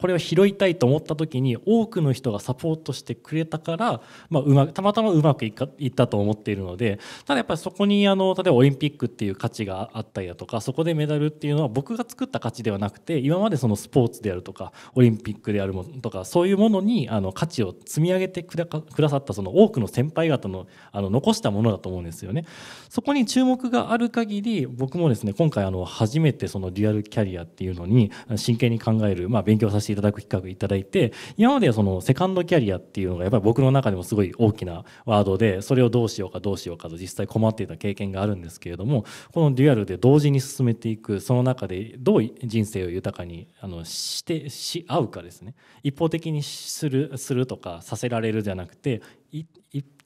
これを拾いたいと思った時に多くの人がサポートしてくれたから、まあ、うまたまたまうまくいかいったと思っているのでただやっぱりそこにあの例えばオリンピックっていう価値があったりだとかそこでメダルっていうのは僕が作った価値ではなくて今までそのスポーツであるとかオリンピックであるものとかそういうものにあの価値を積み上げてくださったその多くの先輩方のあの残したものだと思うんですよね。そこに注目がある限り僕もですね今回あの初めてそのデュアルキャリアっていうのに真剣に考える、まあ、勉強させてしていただく企画いただいて今まではそのセカンドキャリアっていうのがやっぱり僕の中でもすごい大きなワードでそれをどうしようかどうしようかと実際困っていた経験があるんですけれどもこのデュアルで同時に進めていくその中でどう人生を豊かにあのしてし合うかですね一方的にするするとかさせられるじゃなくて一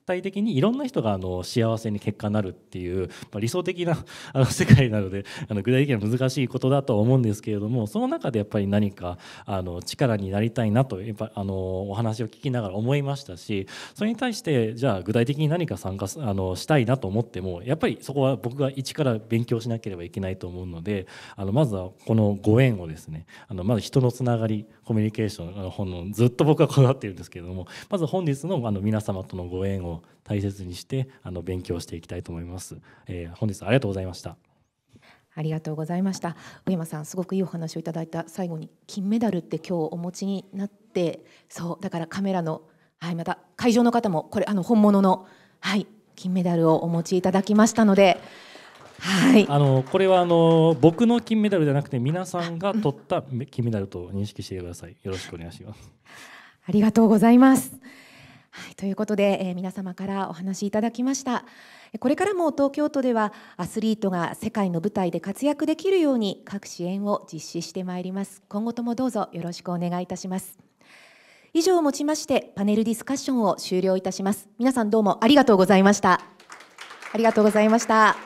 体的にいろんな人があの幸せに結果になるっていう、まあ、理想的な あの世界なのであの具体的には難しいことだとは思うんですけれどもその中でやっぱり何かあの力になりたいなとやっぱあのお話を聞きながら思いましたしそれに対してじゃあ具体的に何か参加あのしたいなと思ってもやっぱりそこは僕が一から勉強しなければいけないと思うのであのまずはこのご縁をですねあのまず人のつながりコミュニケーションあの本のずっと僕はこだわっているんですけれどもまず本日のあの皆様とのご縁を大切にしてあの勉強していきたいと思います、えー、本日ありがとうございましたありがとうございました上山さんすごくいいお話をいただいた最後に金メダルって今日お持ちになってそうだからカメラのはいまた会場の方もこれあの本物のはい金メダルをお持ちいただきましたのではい、あのこれはあの僕の金メダルじゃなくて皆さんが取った金メダルと認識してください。よろしくお願いします。ありがとうございます。はい、ということで、えー、皆様からお話いただきました。これからも東京都ではアスリートが世界の舞台で活躍できるように各支援を実施してまいります。今後ともどうぞよろしくお願いいたします。以上をもちましてパネルディスカッションを終了いたします。皆さんどうもありがとうございました。ありがとうございました。